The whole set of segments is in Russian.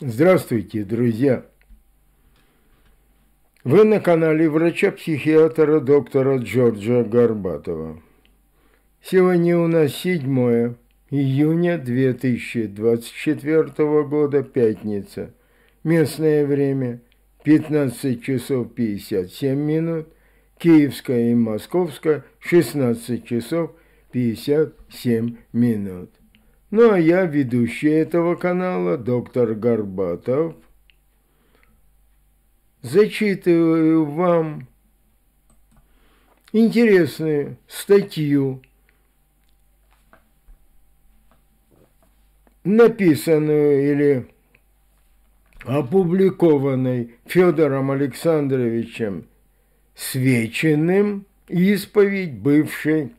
Здравствуйте, друзья! Вы на канале врача-психиатра доктора Джорджа Горбатова. Сегодня у нас 7 июня 2024 года, пятница. Местное время 15 часов 57 минут, Киевская и московская 16 часов 57 минут. Ну а я ведущий этого канала, доктор Горбатов. Зачитываю вам интересную статью, написанную или опубликованной Федором Александровичем Свечиным «Исповедь бывшей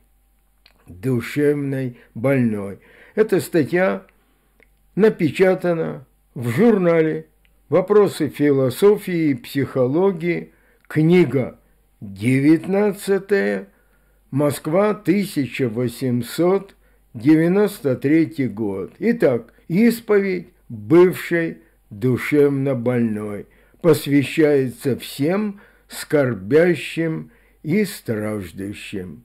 душевной больной». Эта статья напечатана в журнале «Вопросы философии и психологии», книга 19 Москва, 1893 год. Итак, исповедь бывшей душевно больной посвящается всем скорбящим и страждущим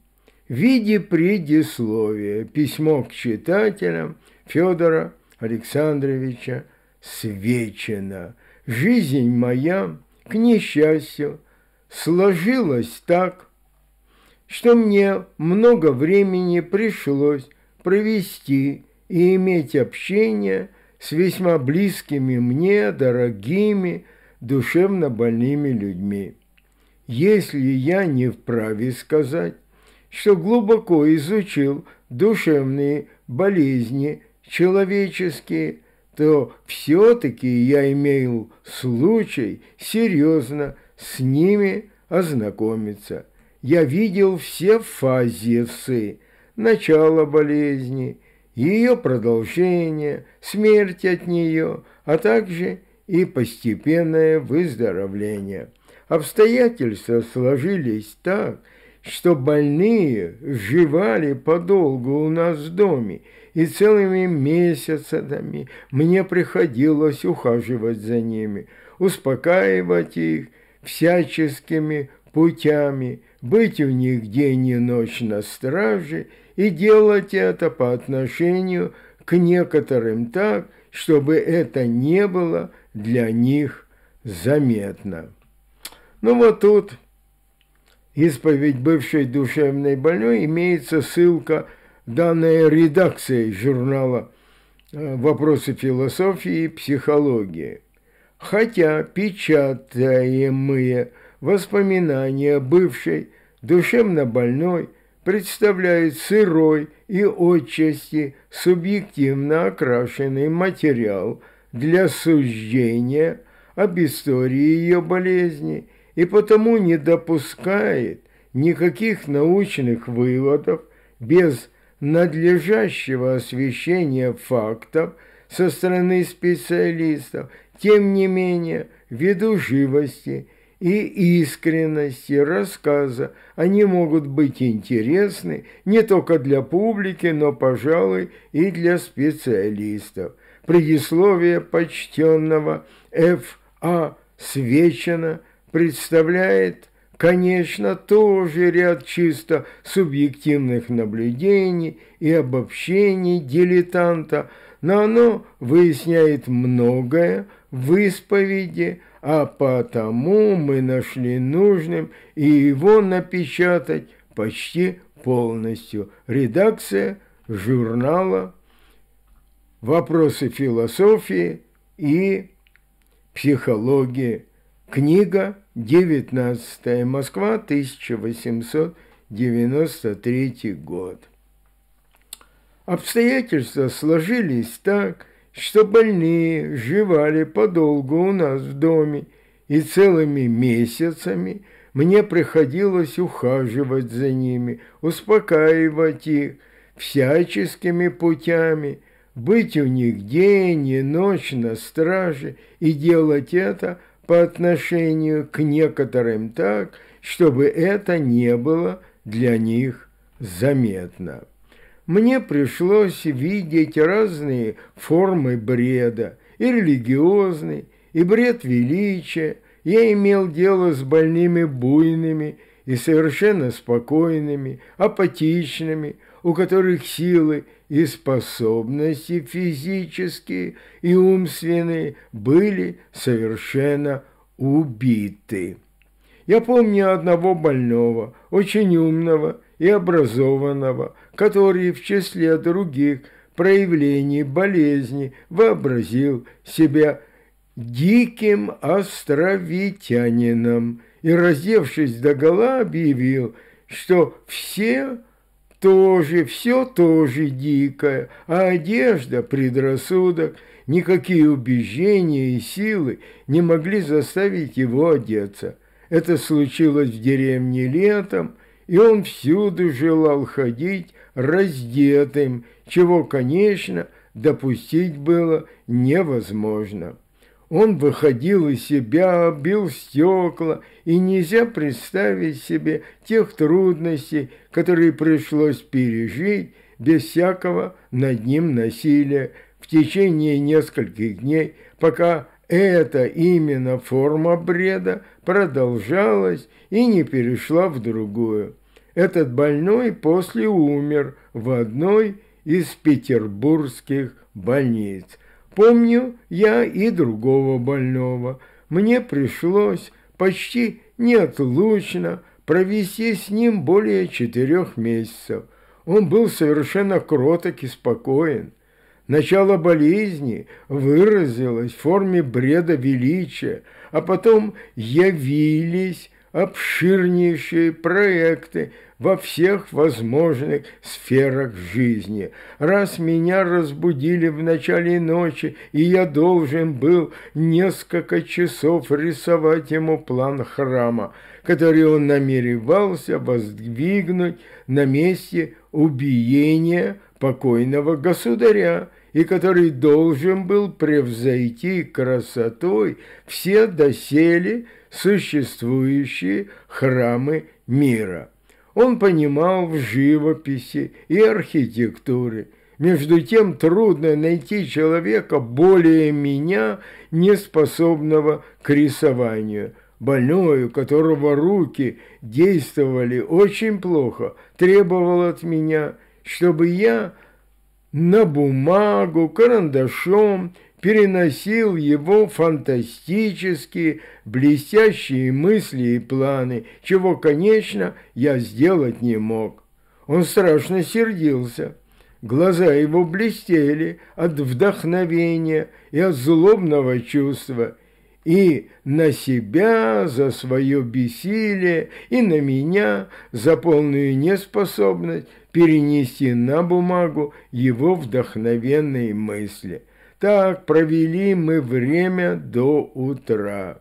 в виде предисловия письмо к читателям Федора Александровича Свечина. Жизнь моя, к несчастью, сложилась так, что мне много времени пришлось провести и иметь общение с весьма близкими мне, дорогими, душевно больными людьми. Если я не вправе сказать, что глубоко изучил душевные болезни человеческие, то все-таки я имел случай серьезно с ними ознакомиться. Я видел все фазисы, начало болезни, ее продолжение, смерть от нее, а также и постепенное выздоровление. Обстоятельства сложились так, что больные живали подолгу у нас в доме, и целыми месяцами мне приходилось ухаживать за ними, успокаивать их всяческими путями, быть у них день и ночь на страже и делать это по отношению к некоторым так, чтобы это не было для них заметно. Ну вот тут исповедь бывшей душевной больной имеется ссылка, данная редакцией журнала э, «Вопросы философии и психологии». Хотя печатаемые воспоминания бывшей душевно больной представляют сырой и отчасти субъективно окрашенный материал для суждения об истории ее болезни – и потому не допускает никаких научных выводов без надлежащего освещения фактов со стороны специалистов, тем не менее, ввиду живости и искренности рассказа они могут быть интересны не только для публики, но, пожалуй, и для специалистов. Предисловие почтенного Ф.А. Свечина – представляет, конечно, тоже ряд чисто субъективных наблюдений и обобщений дилетанта, но оно выясняет многое в исповеди, а потому мы нашли нужным и его напечатать почти полностью. Редакция журнала «Вопросы философии и психологии». Книга 19 Москва, 1893 год. Обстоятельства сложились так, что больные живали подолгу у нас в доме, и целыми месяцами мне приходилось ухаживать за ними, успокаивать их всяческими путями, быть у них день и ночь на страже и делать это – по отношению к некоторым так, чтобы это не было для них заметно. Мне пришлось видеть разные формы бреда, и религиозный, и бред величия. Я имел дело с больными буйными и совершенно спокойными, апатичными, у которых силы и способности физические и умственные были совершенно убиты. Я помню одного больного, очень умного и образованного, который в числе других проявлений болезни вообразил себя диким островитянином и, раздевшись догола, объявил, что все – тоже все тоже дикое, а одежда – предрассудок. Никакие убеждения и силы не могли заставить его одеться. Это случилось в деревне летом, и он всюду желал ходить раздетым, чего, конечно, допустить было невозможно. Он выходил из себя, бил стекла, и нельзя представить себе тех трудностей, которые пришлось пережить без всякого над ним насилия в течение нескольких дней, пока эта именно форма бреда продолжалась и не перешла в другую. Этот больной после умер в одной из петербургских больниц. Помню я и другого больного. Мне пришлось почти неотлучно провести с ним более четырех месяцев. Он был совершенно кроток и спокоен. Начало болезни выразилось в форме бреда величия, а потом явились обширнейшие проекты во всех возможных сферах жизни. Раз меня разбудили в начале ночи, и я должен был несколько часов рисовать ему план храма, который он намеревался воздвигнуть на месте убиения покойного государя, и который должен был превзойти красотой все доселе существующие храмы мира. Он понимал в живописи и архитектуре. Между тем трудно найти человека более меня, неспособного к рисованию. Больной, у которого руки действовали очень плохо, требовал от меня, чтобы я на бумагу, карандашом переносил его фантастические, блестящие мысли и планы, чего, конечно, я сделать не мог. Он страшно сердился. Глаза его блестели от вдохновения и от злобного чувства, и на себя за свое бессилие, и на меня за полную неспособность перенести на бумагу его вдохновенные мысли – так провели мы время до утра.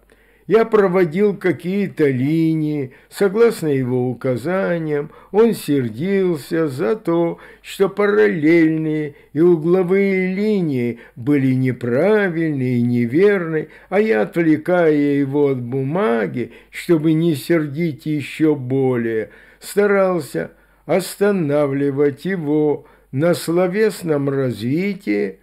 Я проводил какие-то линии, согласно его указаниям, он сердился за то, что параллельные и угловые линии были неправильны и неверны, а я, отвлекая его от бумаги, чтобы не сердить еще более, старался останавливать его на словесном развитии,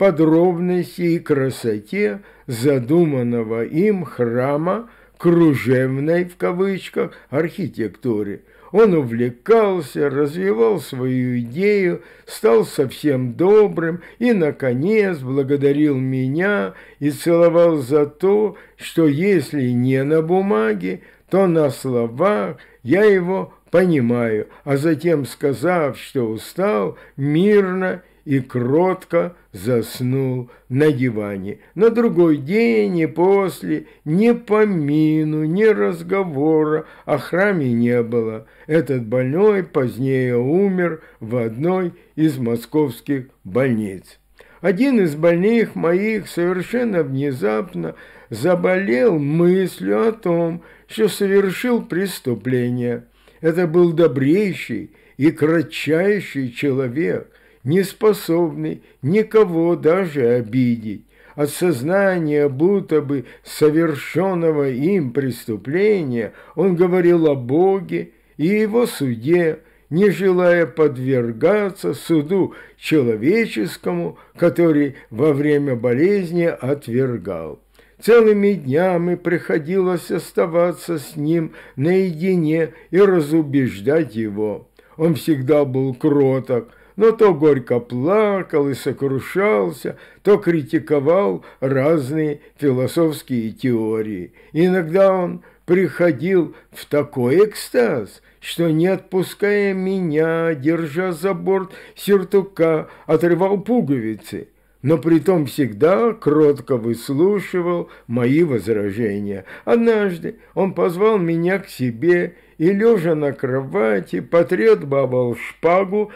подробности и красоте задуманного им храма кружевной в кавычках архитектуре. Он увлекался, развивал свою идею, стал совсем добрым и, наконец, благодарил меня и целовал за то, что если не на бумаге, то на словах я его понимаю, а затем, сказав, что устал, мирно и кротко заснул на диване. На другой день и после ни помину, ни разговора о храме не было. Этот больной позднее умер в одной из московских больниц. Один из больных моих совершенно внезапно заболел мыслью о том, что совершил преступление. Это был добрейший и кратчайший человек – не способный никого даже обидеть. От сознания будто бы совершенного им преступления он говорил о Боге и его суде, не желая подвергаться суду человеческому, который во время болезни отвергал. Целыми днями приходилось оставаться с ним наедине и разубеждать его. Он всегда был кроток, но то горько плакал и сокрушался, то критиковал разные философские теории. Иногда он приходил в такой экстаз, что, не отпуская меня, держа за борт сюртука, отрывал пуговицы – но притом всегда кротко выслушивал мои возражения. Однажды он позвал меня к себе и, лежа на кровати, потребовал шпагу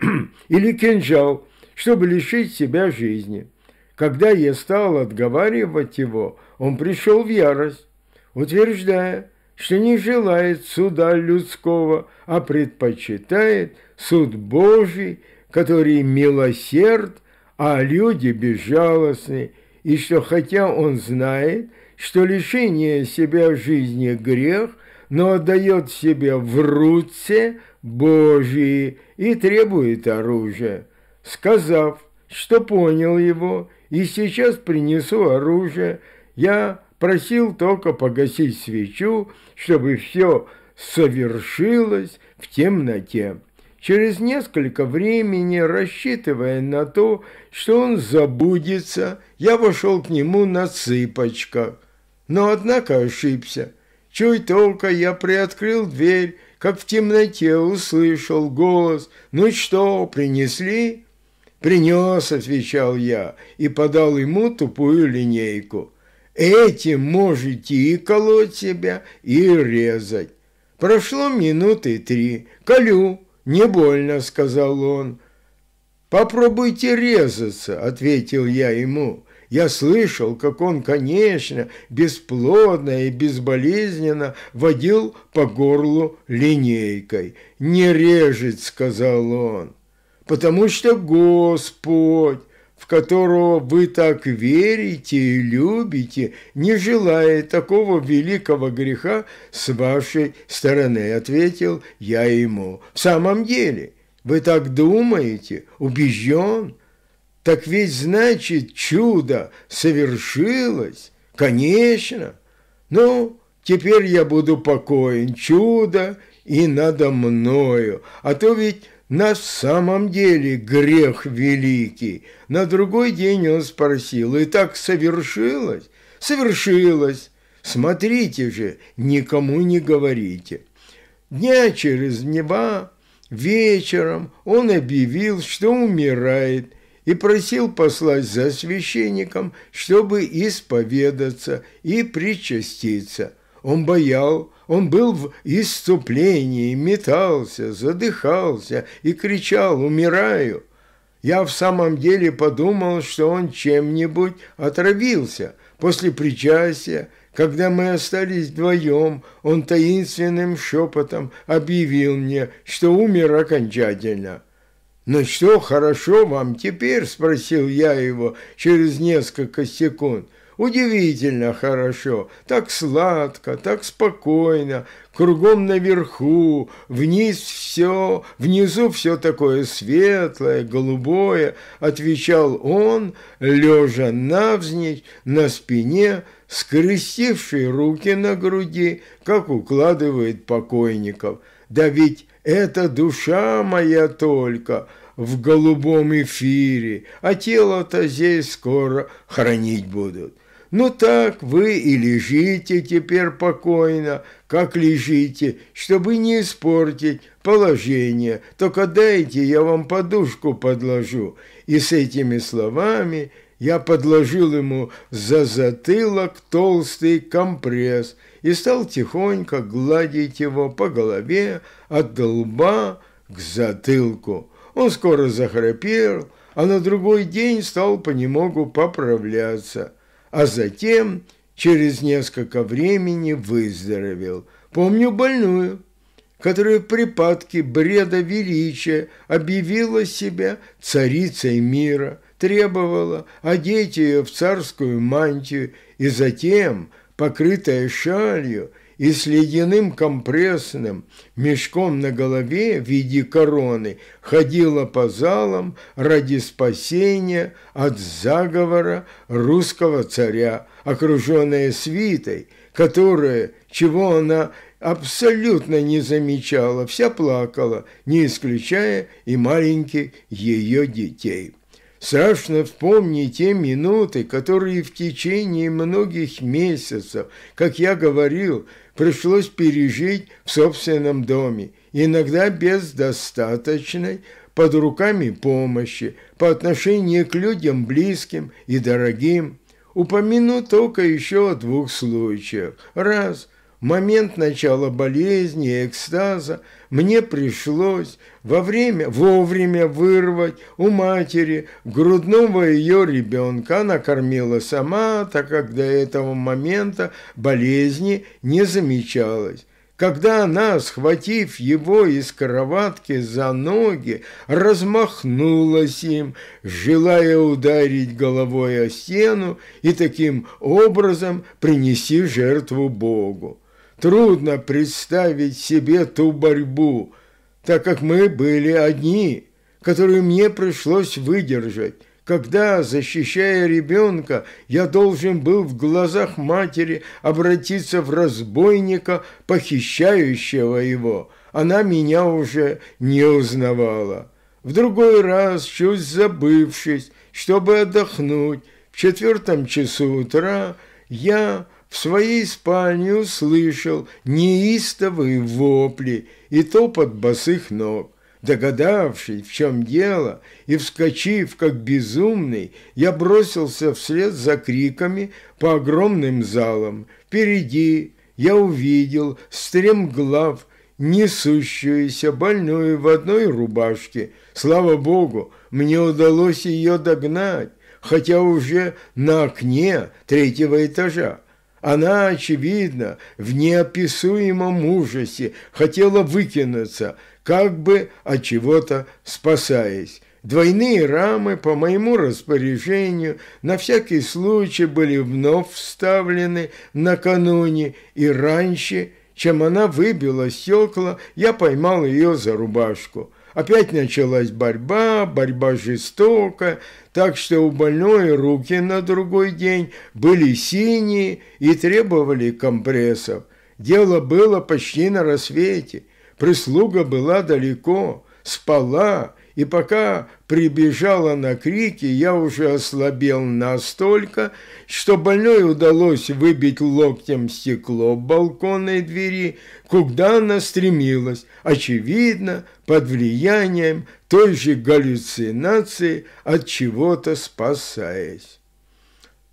или кинжал, чтобы лишить себя жизни. Когда я стал отговаривать его, он пришел в ярость, утверждая, что не желает суда людского, а предпочитает суд Божий, который милосерд а люди безжалостны, и что хотя он знает, что лишение себя жизни – грех, но отдает себя в руце Божьей и требует оружия, сказав, что понял его, и сейчас принесу оружие, я просил только погасить свечу, чтобы все совершилось в темноте. Через несколько времени, рассчитывая на то, что он забудется, я вошел к нему на цыпочках. Но, однако, ошибся. Чуть только я приоткрыл дверь, как в темноте услышал голос «Ну что, принесли?» «Принес», — отвечал я, и подал ему тупую линейку. «Этим можете и колоть себя, и резать». Прошло минуты три. Колю, «Не больно», — сказал он. «Попробуйте резаться», — ответил я ему. Я слышал, как он, конечно, бесплодно и безболезненно водил по горлу линейкой. «Не режет», — сказал он, — «потому что Господь в которого вы так верите и любите, не желая такого великого греха с вашей стороны, ответил я ему. В самом деле, вы так думаете, убежден? Так ведь значит, чудо совершилось, конечно. Ну, теперь я буду покоен, чудо и надо мною, а то ведь на самом деле грех великий. На другой день он спросил, и так совершилось? Совершилось. Смотрите же, никому не говорите. Дня через неба, вечером он объявил, что умирает, и просил послать за священником, чтобы исповедаться и причаститься. Он боялся. Он был в иступлении, метался, задыхался и кричал «Умираю!». Я в самом деле подумал, что он чем-нибудь отравился. После причастия, когда мы остались вдвоем, он таинственным шепотом объявил мне, что умер окончательно. Но «Ну что, хорошо вам теперь?» – спросил я его через несколько секунд – Удивительно хорошо, так сладко, так спокойно, кругом наверху, вниз все, внизу все такое светлое, голубое, отвечал он, лежа навзничь на спине, скрестивший руки на груди, как укладывает покойников. Да ведь это душа моя только, в голубом эфире, а тело-то здесь скоро хранить будут. Ну так вы и лежите теперь покойно, как лежите, чтобы не испортить положение. Только дайте, я вам подушку подложу. И с этими словами я подложил ему за затылок толстый компресс и стал тихонько гладить его по голове от лба к затылку. Он скоро захрапел, а на другой день стал понемногу поправляться – а затем через несколько времени выздоровел. Помню больную, которая в припадке бреда величия объявила себя царицей мира, требовала одеть ее в царскую мантию и затем, покрытая шалью, и с ледяным компрессным мешком на голове в виде короны ходила по залам ради спасения от заговора русского царя, окруженная свитой, которая, чего она абсолютно не замечала, вся плакала, не исключая и маленьких ее детей. Страшно вспомнить те минуты, которые в течение многих месяцев, как я говорил, пришлось пережить в собственном доме, иногда без достаточной под руками помощи по отношению к людям близким и дорогим. Упомяну только еще о двух случаях. Раз – момент начала болезни экстаза мне пришлось во время, вовремя вырвать у матери грудного ее ребенка. Она кормила сама, так как до этого момента болезни не замечалось. Когда она, схватив его из кроватки за ноги, размахнулась им, желая ударить головой о стену и таким образом принести жертву Богу. Трудно представить себе ту борьбу, так как мы были одни, которую мне пришлось выдержать, когда, защищая ребенка, я должен был в глазах матери обратиться в разбойника, похищающего его. Она меня уже не узнавала. В другой раз, чуть забывшись, чтобы отдохнуть, в четвертом часу утра я в своей спальне услышал неистовые вопли и топот босых ног. Догадавшись, в чем дело, и вскочив, как безумный, я бросился вслед за криками по огромным залам. Впереди я увидел стремглав, несущуюся больную в одной рубашке. Слава богу, мне удалось ее догнать, хотя уже на окне третьего этажа. Она, очевидно, в неописуемом ужасе хотела выкинуться, как бы от чего-то спасаясь. Двойные рамы по моему распоряжению на всякий случай были вновь вставлены накануне и раньше, чем она выбила стекла, я поймал ее за рубашку. Опять началась борьба, борьба жестокая, так что у больной руки на другой день были синие и требовали компрессов. Дело было почти на рассвете, прислуга была далеко, спала, и пока прибежала на крики, я уже ослабел настолько, что больной удалось выбить локтем стекло балконной двери, куда она стремилась, очевидно, под влиянием той же галлюцинации от чего-то спасаясь.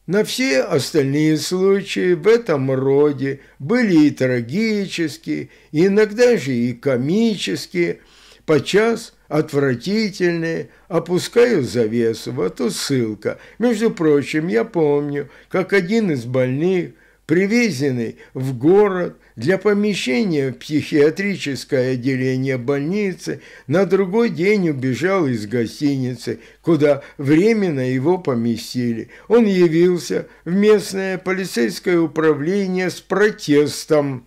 На все остальные случаи в этом роде были и трагические, и иногда же и комические – Подчас отвратительные, опускаю завесу, а то ссылка. Между прочим, я помню, как один из больных, привезенный в город для помещения в психиатрическое отделение больницы, на другой день убежал из гостиницы, куда временно его поместили. Он явился в местное полицейское управление с протестом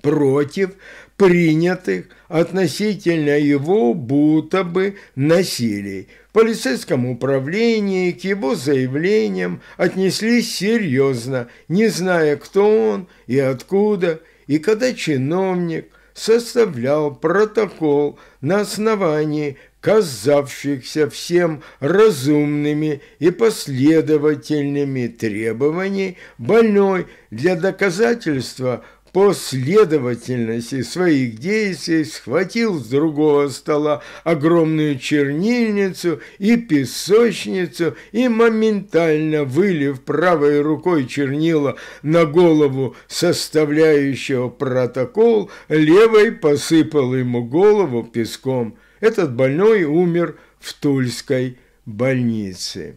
против принятых относительно его будто бы насилий. В полицейском управлении к его заявлениям отнеслись серьезно, не зная, кто он и откуда, и когда чиновник составлял протокол на основании казавшихся всем разумными и последовательными требований больной для доказательства – последовательности своих действий схватил с другого стола огромную чернильницу и песочницу и, моментально вылив правой рукой чернила на голову составляющего протокол, левой посыпал ему голову песком. Этот больной умер в Тульской больнице.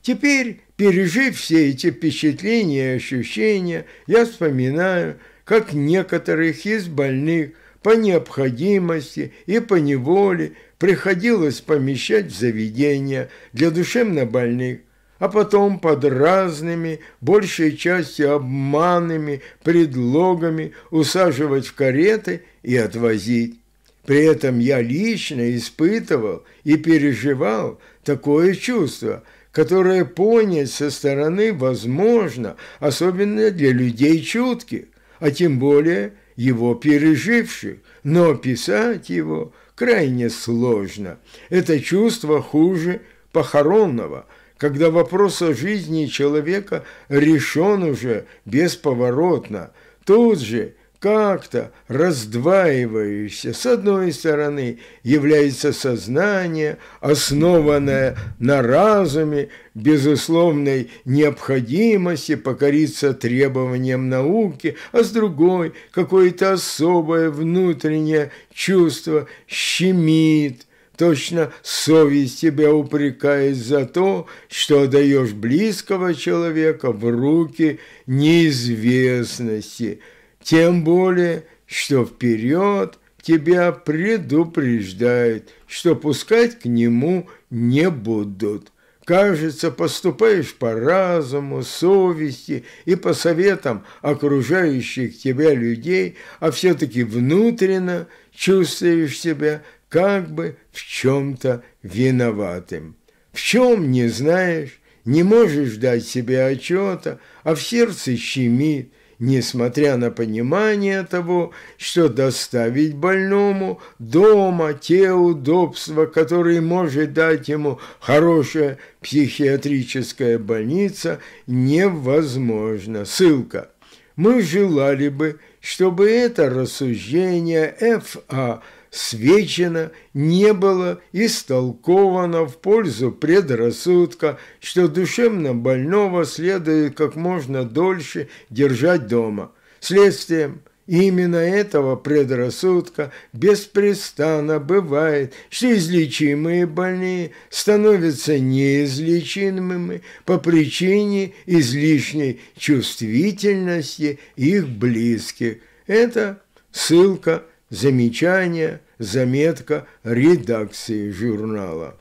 Теперь Пережив все эти впечатления и ощущения, я вспоминаю, как некоторых из больных по необходимости и по неволе приходилось помещать в заведения для душевнобольных, а потом под разными, большей частью обманными предлогами усаживать в кареты и отвозить. При этом я лично испытывал и переживал такое чувство, которое понять со стороны возможно, особенно для людей чутких, а тем более его переживших, но писать его крайне сложно. Это чувство хуже похоронного, когда вопрос о жизни человека решен уже бесповоротно. Тут же – как-то раздваивающейся. С одной стороны является сознание, основанное на разуме, безусловной необходимости покориться требованиям науки, а с другой какое-то особое внутреннее чувство щемит – Точно совесть тебя упрекает за то, что даешь близкого человека в руки неизвестности – тем более, что вперед тебя предупреждает, что пускать к нему не будут. Кажется, поступаешь по разуму, совести и по советам окружающих тебя людей, а все-таки внутренно чувствуешь себя как бы в чем-то виноватым. В чем не знаешь, не можешь дать себе отчета, а в сердце щемит, несмотря на понимание того, что доставить больному дома те удобства, которые может дать ему хорошая психиатрическая больница, невозможно. Ссылка. Мы желали бы, чтобы это рассуждение Ф.А свечено, не было истолковано в пользу предрассудка, что душевно больного следует как можно дольше держать дома. Следствием именно этого предрассудка беспрестанно бывает, что излечимые больные становятся неизлечимыми по причине излишней чувствительности их близких. Это ссылка Замечание, заметка, редакции журнала.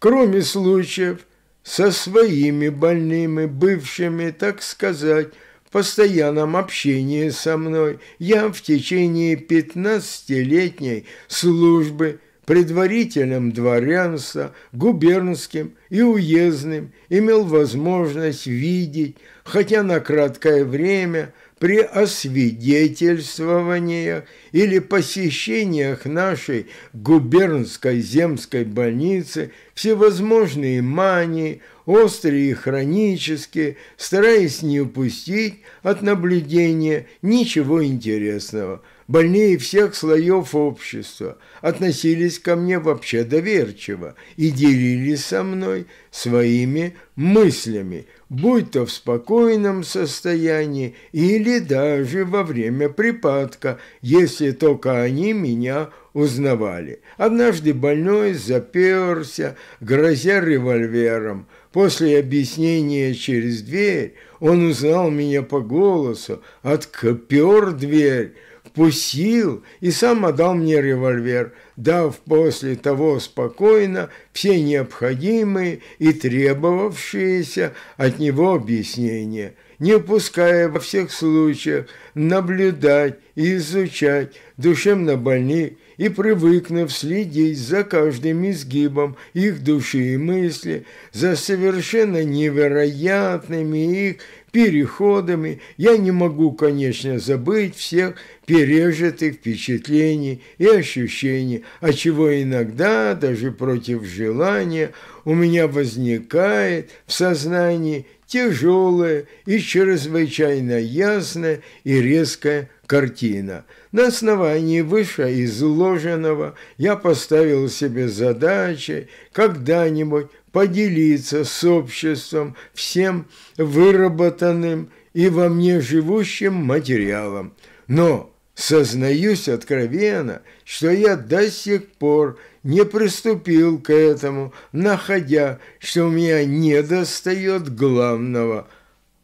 Кроме случаев со своими больными, бывшими, так сказать, в постоянном общении со мной, я в течение летней службы предварителем дворянства, губернским и уездным имел возможность видеть, хотя на краткое время – при освидетельствованиях или посещениях нашей губернской земской больницы всевозможные мании, острые и хронические, стараясь не упустить от наблюдения ничего интересного. Больные всех слоев общества относились ко мне вообще доверчиво и делились со мной своими мыслями – будь то в спокойном состоянии или даже во время припадка, если только они меня узнавали. Однажды больной заперся, грозя револьвером. После объяснения через дверь он узнал меня по голосу, откопер дверь, впустил и сам отдал мне револьвер, дав после того спокойно все необходимые и требовавшиеся от него объяснения, не пуская во всех случаях наблюдать и изучать душевно больных и привыкнув следить за каждым изгибом их души и мысли, за совершенно невероятными их переходами, я не могу, конечно, забыть всех пережитых впечатлений и ощущений, от чего иногда, даже против желания, у меня возникает в сознании тяжелая и чрезвычайно ясная и резкая картина. На основании вышеизложенного я поставил себе задачей когда-нибудь поделиться с обществом всем выработанным и во мне живущим материалом. Но Сознаюсь откровенно, что я до сих пор не приступил к этому, находя, что у меня недостает главного,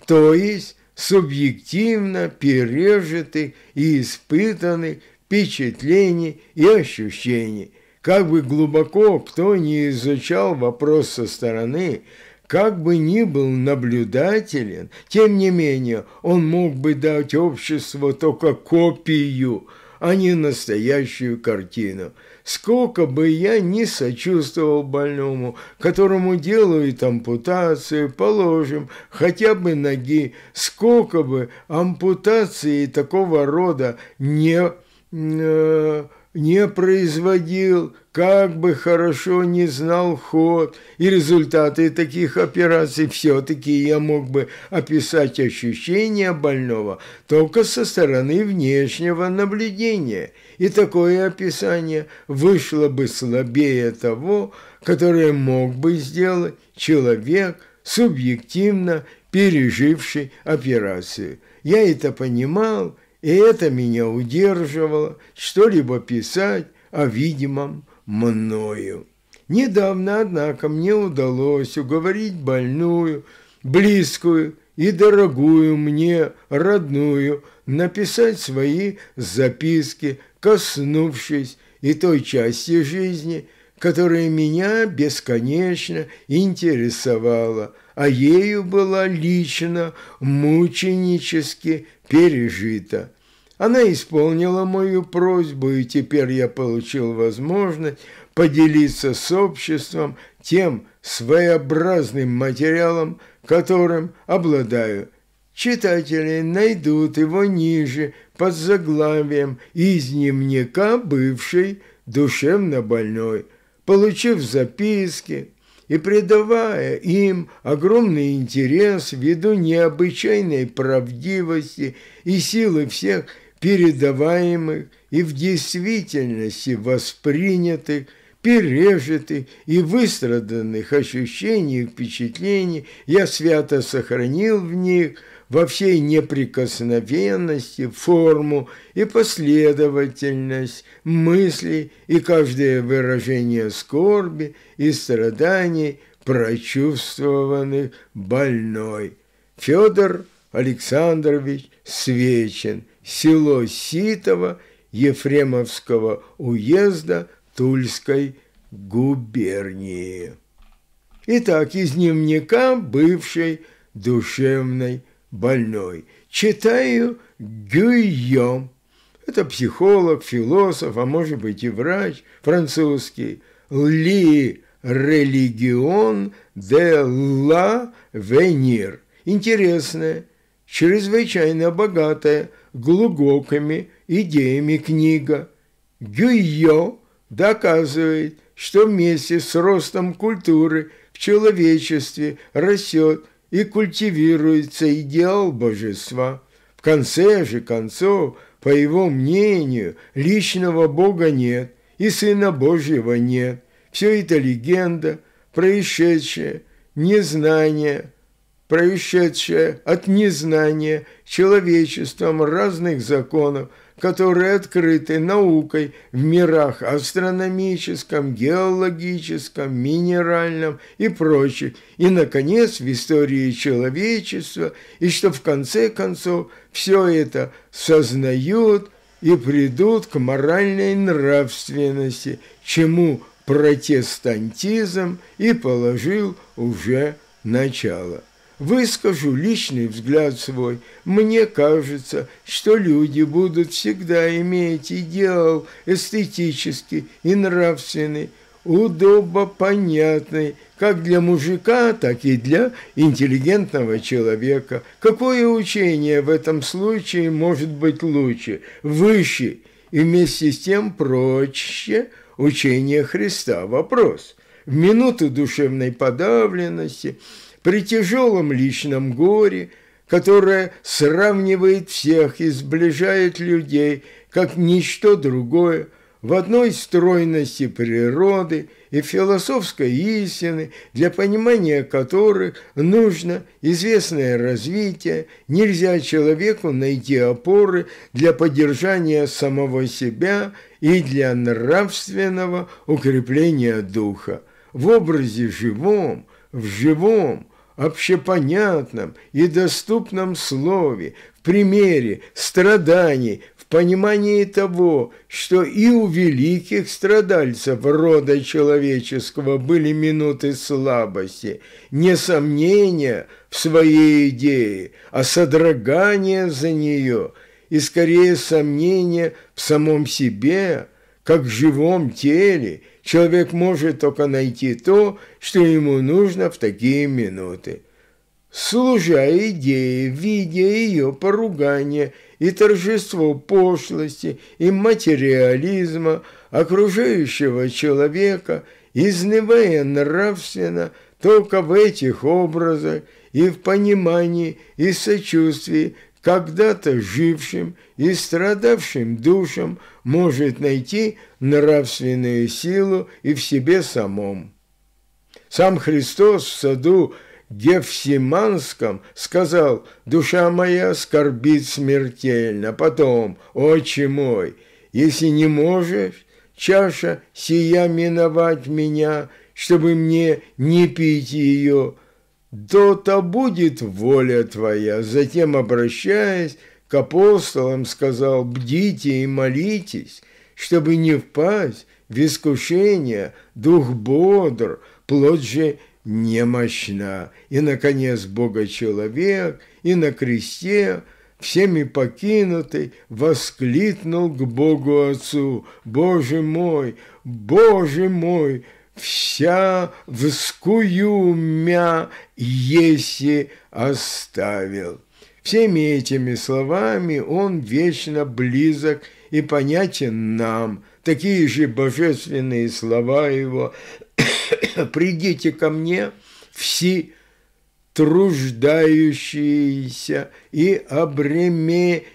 то есть субъективно пережитых и испытанных впечатлений и ощущений. Как бы глубоко кто ни изучал вопрос со стороны, как бы ни был наблюдателен, тем не менее он мог бы дать обществу только копию, а не настоящую картину. Сколько бы я ни сочувствовал больному, которому делают ампутацию, положим, хотя бы ноги, сколько бы ампутации такого рода не, э, не производил, как бы хорошо не знал ход и результаты таких операций, все-таки я мог бы описать ощущения больного только со стороны внешнего наблюдения, и такое описание вышло бы слабее того, которое мог бы сделать человек, субъективно переживший операцию. Я это понимал, и это меня удерживало что-либо писать о видимом, мною. Недавно, однако, мне удалось уговорить больную, близкую и дорогую мне, родную, написать свои записки, коснувшись и той части жизни, которая меня бесконечно интересовала, а ею была лично мученически пережита. Она исполнила мою просьбу, и теперь я получил возможность поделиться с обществом тем своеобразным материалом, которым обладаю. Читатели найдут его ниже, под заглавием «Из дневника бывшей душевно больной», получив записки и придавая им огромный интерес ввиду необычайной правдивости и силы всех – передаваемых и в действительности воспринятых, пережитых и выстраданных ощущений и впечатлений я свято сохранил в них во всей неприкосновенности форму и последовательность мыслей и каждое выражение скорби и страданий, прочувствованных больной. Федор Александрович Свечин – село Ситово Ефремовского уезда Тульской губернии. Итак, из дневника бывшей душевной больной. Читаю Гюйо. Это психолог, философ, а может быть и врач французский. Ли религион де ла венир. Интересное чрезвычайно богатая глубокими идеями книга. Гюйо доказывает, что вместе с ростом культуры в человечестве растет и культивируется идеал божества. В конце же концов, по его мнению, личного Бога нет и Сына Божьего нет. Все это легенда, происшедшее, незнание – происшедшее от незнания человечеством разных законов, которые открыты наукой в мирах астрономическом, геологическом, минеральном и прочих, и, наконец, в истории человечества, и что, в конце концов, все это сознают и придут к моральной нравственности, чему протестантизм и положил уже начало. Выскажу личный взгляд свой. Мне кажется, что люди будут всегда иметь идеал эстетический и нравственный, понятный как для мужика, так и для интеллигентного человека. Какое учение в этом случае может быть лучше, выше и вместе с тем проще учение Христа? Вопрос. В минуту душевной подавленности – при тяжелом личном горе, которое сравнивает всех и сближает людей, как ничто другое, в одной стройности природы и философской истины, для понимания которых нужно известное развитие, нельзя человеку найти опоры для поддержания самого себя и для нравственного укрепления духа. В образе живом, в живом – общепонятном и доступном слове, в примере страданий, в понимании того, что и у великих страдальцев рода человеческого были минуты слабости, не сомнения в своей идее, а содрогание за нее и скорее сомнения в самом себе, как в живом теле – Человек может только найти то, что ему нужно в такие минуты. Служа идее, видя ее поругание и торжество пошлости и материализма окружающего человека, изнывая нравственно только в этих образах и в понимании и сочувствии когда-то жившим и страдавшим душам может найти нравственную силу и в себе самом. Сам Христос в саду Гефсиманском сказал, «Душа моя скорбит смертельно». Потом, «Отче мой, если не можешь, чаша сия миновать меня, чтобы мне не пить ее, то-то будет воля твоя». Затем, обращаясь к апостолам, сказал, «Бдите и молитесь, чтобы не впасть в искушение, дух бодр, плоть же немощна, и, наконец, Бога человек, и на кресте, всеми покинутый, воскликнул к Богу Отцу, «Боже мой, Боже мой!» вся вскую мя, еси оставил. Всеми этими словами он вечно близок и понятен нам. Такие же божественные слова его «Придите ко мне, все труждающиеся и обремение,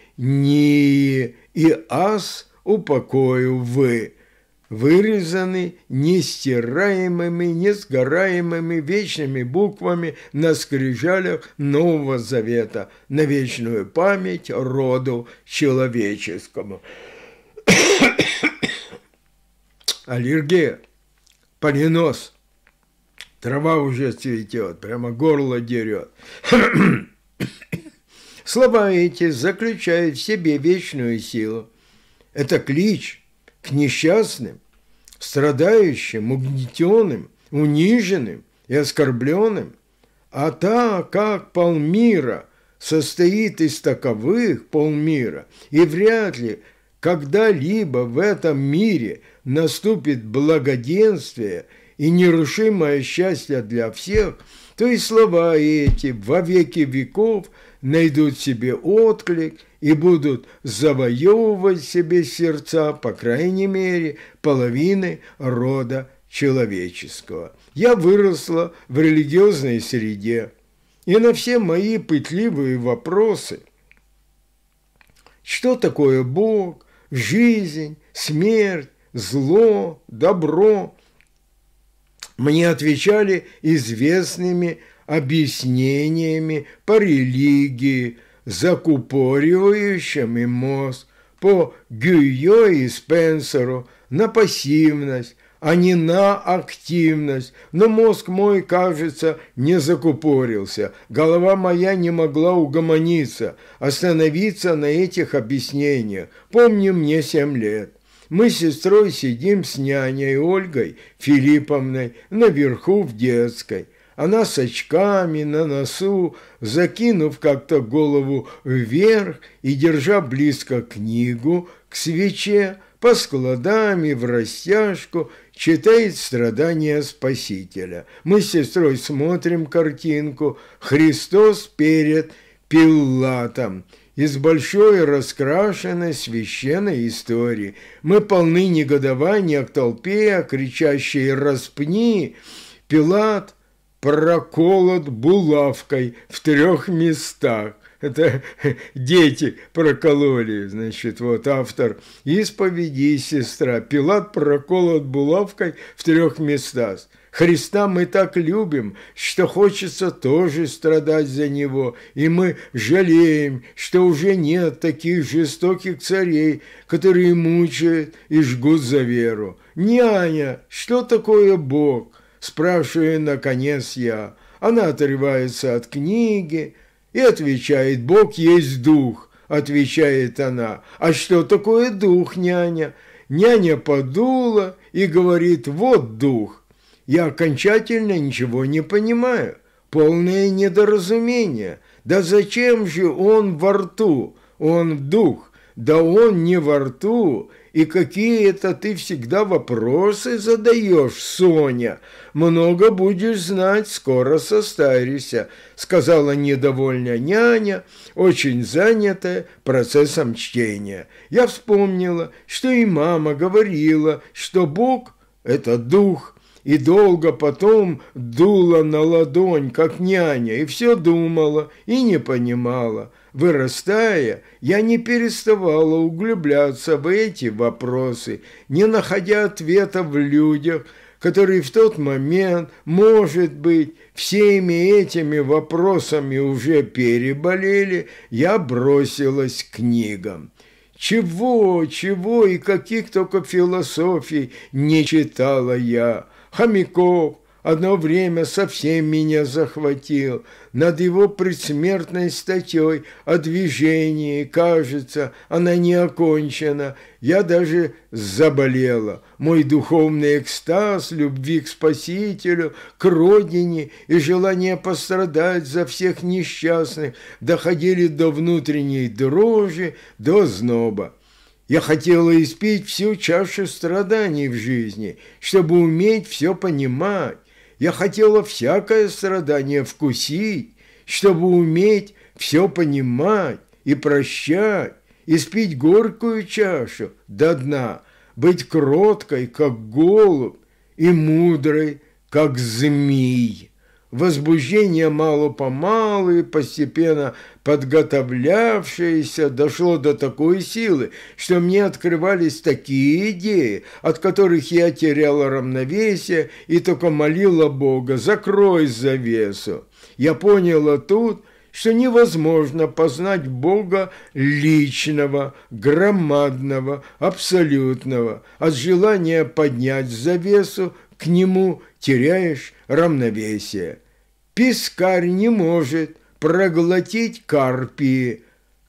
и ас упокою вы» вырезаны нестираемыми, несгораемыми вечными буквами на скрижалях Нового Завета на вечную память роду человеческому. Аллергия, поленос, трава уже цветет, прямо горло дерет. Слова эти заключают в себе вечную силу. Это клич – к несчастным, страдающим, угнетенным, униженным и оскорбленным, а та, как полмира, состоит из таковых полмира, и вряд ли когда-либо в этом мире наступит благоденствие и нерушимое счастье для всех, то и слова эти во веки веков найдут себе отклик – и будут завоевывать себе сердца, по крайней мере, половины рода человеческого. Я выросла в религиозной среде, и на все мои пытливые вопросы «Что такое Бог? Жизнь? Смерть? Зло? Добро?» мне отвечали известными объяснениями по религии, закупоривающим им мозг, по Гюйо и Спенсеру на пассивность, а не на активность. Но мозг мой, кажется, не закупорился. Голова моя не могла угомониться, остановиться на этих объяснениях. Помню, мне семь лет. Мы с сестрой сидим с няней Ольгой Филипповной наверху в детской – она с очками на носу, закинув как-то голову вверх и держа близко книгу к свече, по складами, в растяжку, читает страдания Спасителя. Мы с сестрой смотрим картинку «Христос перед Пилатом» из большой раскрашенной священной истории. Мы полны негодования к толпе, кричащей «Распни!» Пилат – проколот булавкой в трех местах. Это дети прокололи, значит, вот автор. Исповеди, сестра. Пилат проколот булавкой в трех местах. Христа мы так любим, что хочется тоже страдать за Него, и мы жалеем, что уже нет таких жестоких царей, которые мучают и жгут за веру. Няня, что такое Бог? Спрашиваю, наконец, я. Она отрывается от книги и отвечает, Бог есть дух, отвечает она. А что такое дух, няня? Няня подула и говорит, вот дух. Я окончательно ничего не понимаю. Полное недоразумение. Да зачем же он во рту? Он дух. Да он не во рту, и какие это ты всегда вопросы задаешь, Соня. Много будешь знать, скоро состаришься», — сказала недовольная няня, очень занятая процессом чтения. Я вспомнила, что и мама говорила, что Бог — это дух, и долго потом дула на ладонь, как няня, и все думала, и не понимала. Вырастая, я не переставала углубляться в эти вопросы, не находя ответа в людях, которые в тот момент, может быть, всеми этими вопросами уже переболели, я бросилась к книгам. Чего, чего и каких только философий не читала я. Хомяков, одно время совсем меня захватил. Над его предсмертной статьей о движении, кажется, она не окончена. Я даже заболела. Мой духовный экстаз, любви к Спасителю, к Родине и желание пострадать за всех несчастных доходили до внутренней дрожи, до зноба. Я хотела испить всю чашу страданий в жизни, чтобы уметь все понимать, я хотела всякое страдание вкусить, чтобы уметь все понимать и прощать, и спить горькую чашу до дна, быть кроткой, как голубь, и мудрой, как змей». Возбуждение мало-помалу, постепенно подготовлявшееся, дошло до такой силы, что мне открывались такие идеи, от которых я теряла равновесие и только молила Бога «закрой завесу». Я поняла тут, что невозможно познать Бога личного, громадного, абсолютного. От желания поднять завесу к нему теряешь равновесие. Пискарь не может проглотить карпии.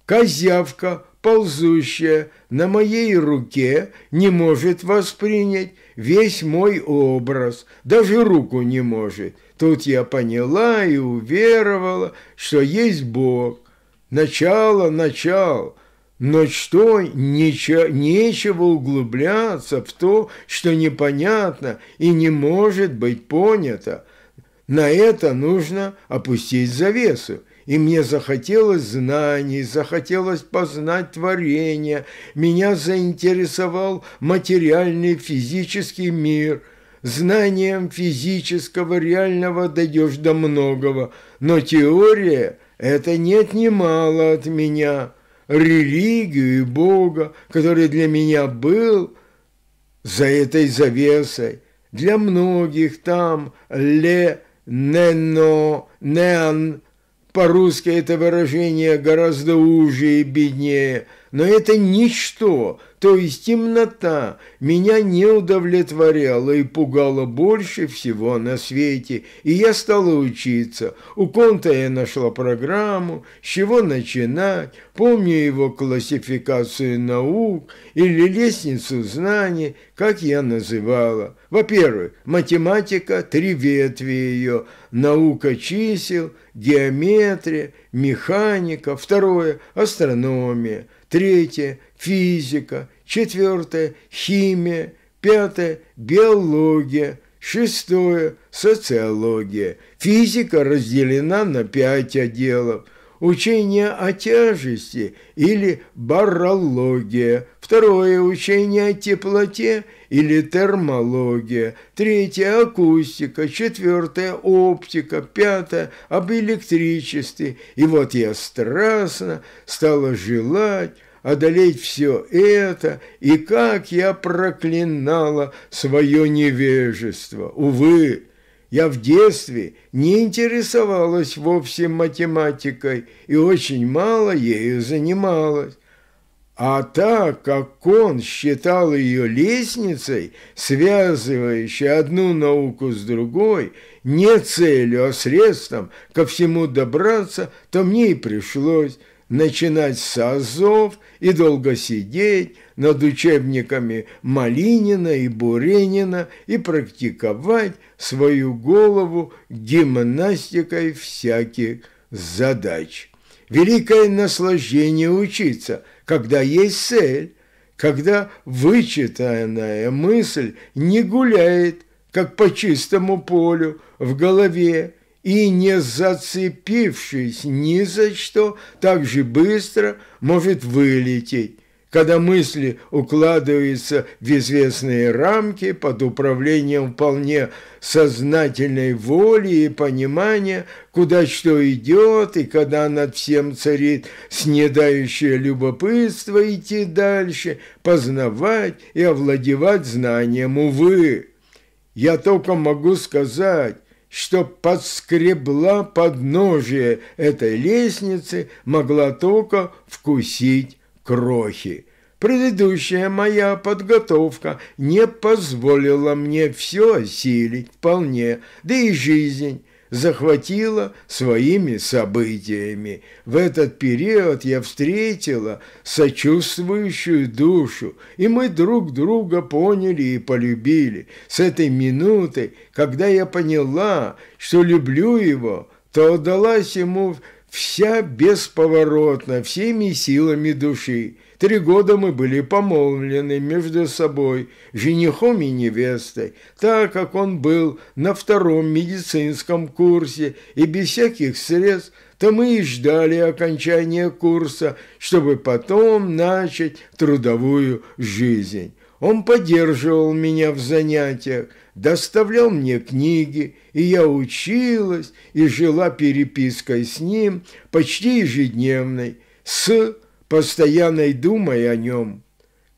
Козявка, ползущая на моей руке, не может воспринять весь мой образ, даже руку не может. Тут я поняла и уверовала, что есть Бог. Начало, начало, но что, ничего, нечего углубляться в то, что непонятно и не может быть понято. На это нужно опустить завесу. И мне захотелось знаний, захотелось познать творение, меня заинтересовал материальный физический мир – знанием физического реального дойдешь до многого, но теория это не отнимала от меня религию и Бога, который для меня был за этой завесой, для многих там ле нено нен По-русски это выражение гораздо уже и беднее – но это ничто, то есть темнота, меня не удовлетворяла и пугала больше всего на свете, и я стала учиться. У Конта я нашла программу, с чего начинать, помню его классификацию наук или лестницу знаний, как я называла. Во-первых, математика, три ветви ее, наука чисел, геометрия, механика. Второе – астрономия – третье – физика, четвертое – химия, пятое – биология, шестое – социология. Физика разделена на пять отделов – учение о тяжести или барология, второе – учение о теплоте или термология, третье – акустика, четвертое – оптика, пятое – об электричестве. И вот я страстно стала желать, одолеть все это, и как я проклинала свое невежество. Увы, я в детстве не интересовалась вовсе математикой и очень мало ею занималась. А так как он считал ее лестницей, связывающей одну науку с другой, не целью, а средством ко всему добраться, то мне и пришлось начинать с азов и долго сидеть над учебниками Малинина и Буренина и практиковать свою голову гимнастикой всяких задач. Великое наслаждение учиться, когда есть цель, когда вычитанная мысль не гуляет, как по чистому полю, в голове, и, не зацепившись ни за что, так же быстро может вылететь, когда мысли укладываются в известные рамки под управлением вполне сознательной воли и понимания, куда что идет, и когда над всем царит снедающее любопытство идти дальше, познавать и овладевать знанием. Увы, я только могу сказать – что подскребла подножие этой лестницы, могла только вкусить крохи. Предыдущая моя подготовка не позволила мне все осилить вполне, да и жизнь захватила своими событиями. В этот период я встретила сочувствующую душу, и мы друг друга поняли и полюбили. С этой минуты, когда я поняла, что люблю его, то отдалась ему вся бесповоротно, всеми силами души. Три года мы были помолвлены между собой, женихом и невестой, так как он был на втором медицинском курсе и без всяких средств, то мы и ждали окончания курса, чтобы потом начать трудовую жизнь. Он поддерживал меня в занятиях, доставлял мне книги, и я училась и жила перепиской с ним почти ежедневной, с постоянной думой о нем.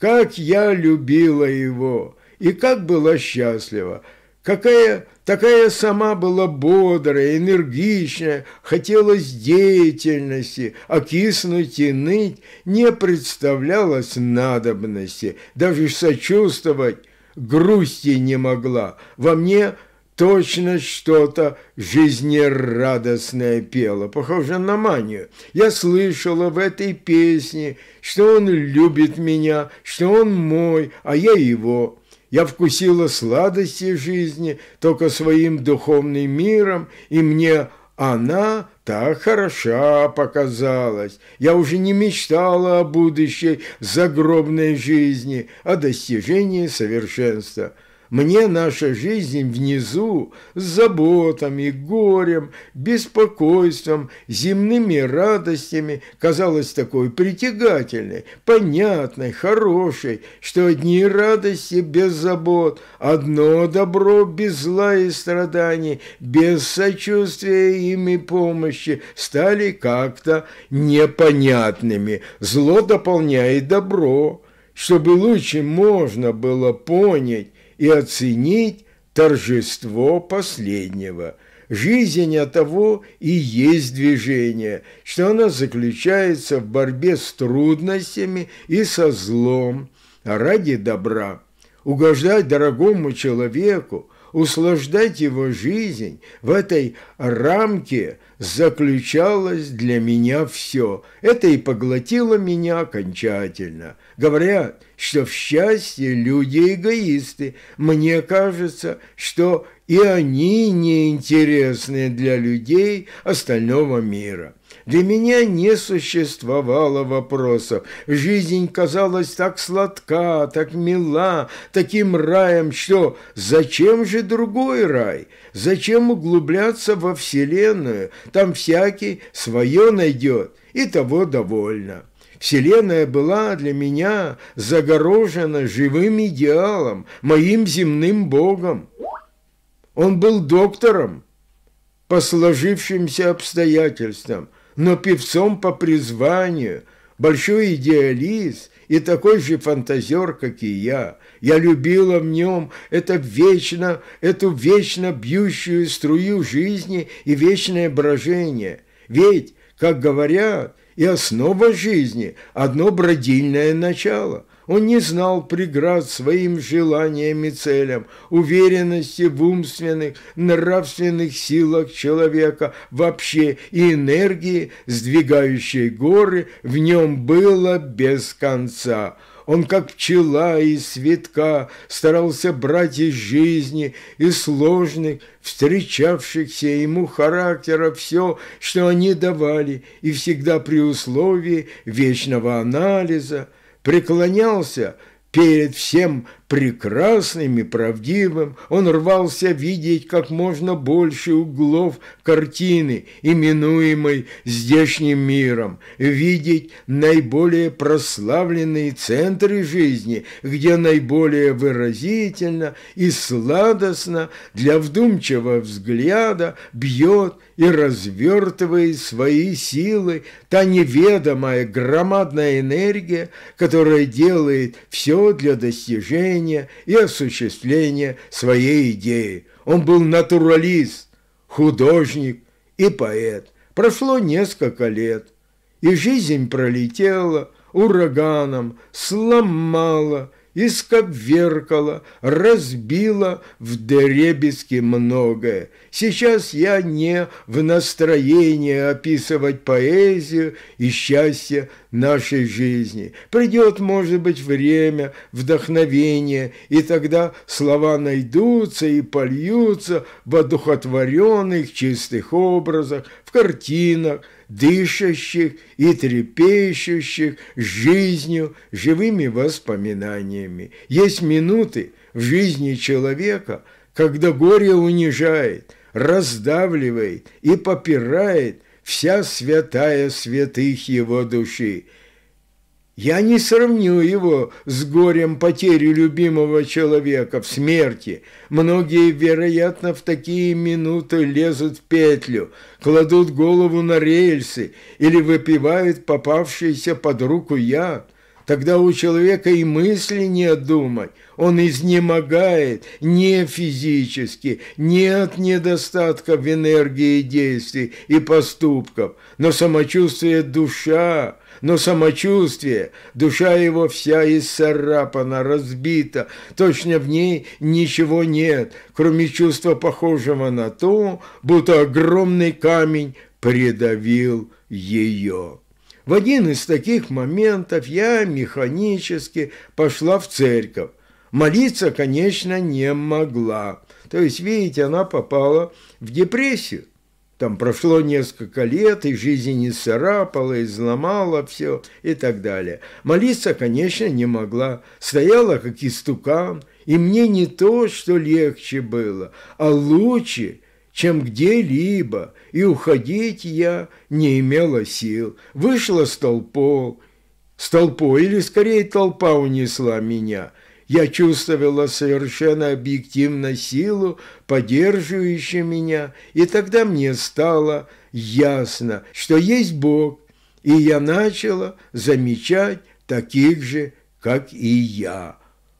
Как я любила его и как была счастлива. Какая такая сама была бодрая, энергичная, хотелось деятельности, а киснуть и ныть не представлялось надобности, даже сочувствовать грусти не могла. Во мне – Точно что-то жизнерадостное пело, похоже на манию. Я слышала в этой песне, что он любит меня, что он мой, а я его. Я вкусила сладости жизни только своим духовным миром, и мне она так хороша показалась. Я уже не мечтала о будущей загробной жизни, о достижении совершенства. Мне наша жизнь внизу с заботами, горем, беспокойством, земными радостями казалась такой притягательной, понятной, хорошей, что одни радости без забот, одно добро без зла и страданий, без сочувствия им и помощи стали как-то непонятными. Зло дополняет добро чтобы лучше можно было понять и оценить торжество последнего. Жизнь от того и есть движение, что она заключается в борьбе с трудностями и со злом ради добра. Угождать дорогому человеку, услаждать его жизнь, в этой рамке заключалось для меня все. Это и поглотило меня окончательно. Говорят, что в счастье люди эгоисты. Мне кажется, что и они неинтересны для людей остального мира. Для меня не существовало вопросов. Жизнь казалась так сладка, так мила, таким раем, что зачем же другой рай? Зачем углубляться во Вселенную? Там всякий свое найдет, и того довольно. Вселенная была для меня загорожена живым идеалом, моим земным богом. Он был доктором по сложившимся обстоятельствам – но певцом по призванию, большой идеалист и такой же фантазер, как и я. Я любила в нем это вечно, эту вечно бьющую струю жизни и вечное брожение. Ведь, как говорят, и основа жизни – одно бродильное начало – он не знал преград своим желаниям и целям, уверенности в умственных, нравственных силах человека вообще и энергии, сдвигающей горы, в нем было без конца. Он, как пчела из цветка, старался брать из жизни, и сложных, встречавшихся ему характера все, что они давали, и всегда при условии вечного анализа – преклонялся перед всем прекрасным и правдивым, он рвался видеть как можно больше углов картины, именуемой здешним миром, видеть наиболее прославленные центры жизни, где наиболее выразительно и сладостно для вдумчивого взгляда бьет и развертывает свои силы та неведомая громадная энергия, которая делает все для достижения воплощение и осуществление своей идеи. Он был натуралист, художник и поэт. Прошло несколько лет, и жизнь пролетела ураганом, сломала – искобверкала, разбила в дребезги многое. Сейчас я не в настроении описывать поэзию и счастье нашей жизни. Придет, может быть, время, вдохновение, и тогда слова найдутся и польются в одухотворенных чистых образах, в картинах, дышащих и трепещущих жизнью, живыми воспоминаниями. Есть минуты в жизни человека, когда горе унижает, раздавливает и попирает вся святая святых его души – я не сравню его с горем потери любимого человека в смерти. Многие, вероятно, в такие минуты лезут в петлю, кладут голову на рельсы или выпивают попавшийся под руку яд. Тогда у человека и мысли не думать. Он изнемогает не физически, не от недостатков энергии действий и поступков, но самочувствие душа, но самочувствие, душа его вся исцарапана, разбита, точно в ней ничего нет, кроме чувства, похожего на то, будто огромный камень придавил ее. В один из таких моментов я механически пошла в церковь. Молиться, конечно, не могла. То есть, видите, она попала в депрессию. Там прошло несколько лет, и жизнь не царапала, изломала все и так далее. Молиться, конечно, не могла. Стояла, как истукан, и мне не то, что легче было, а лучше, чем где-либо, и уходить я не имела сил. Вышла с толпой, с толпой, или скорее толпа унесла меня – я чувствовала совершенно объективно силу, поддерживающую меня, и тогда мне стало ясно, что есть Бог, и я начала замечать таких же, как и я.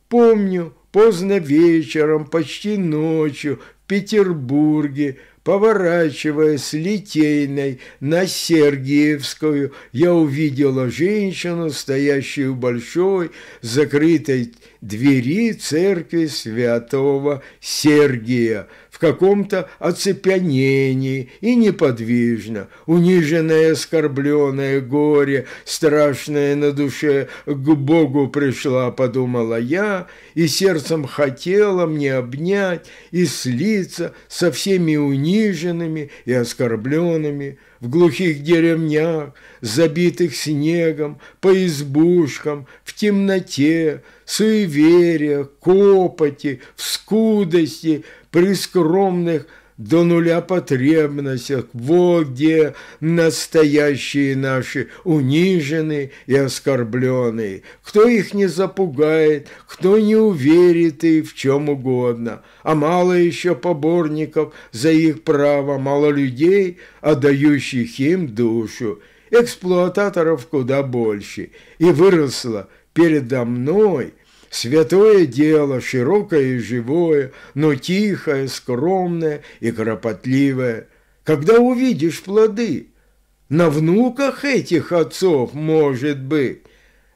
Помню, поздно вечером, почти ночью в Петербурге – Поворачиваясь Литейной на Сергиевскую, я увидела женщину, стоящую у большой закрытой двери церкви святого Сергия каком-то оцепенении и неподвижно, униженное, оскорбленное горе, страшное на душе, к Богу пришла, подумала я, и сердцем хотела мне обнять и слиться со всеми униженными и оскорбленными, в глухих деревнях, забитых снегом, по избушкам, в темноте, суеверия, копоти, в скудости – при скромных до нуля потребностях, вот где настоящие наши униженные и оскорбленные. Кто их не запугает, кто не уверит и в чем угодно. А мало еще поборников за их право, мало людей, отдающих им душу. Эксплуататоров куда больше. И выросло передо мной – Святое дело, широкое и живое, но тихое, скромное и кропотливое. Когда увидишь плоды, на внуках этих отцов, может быть,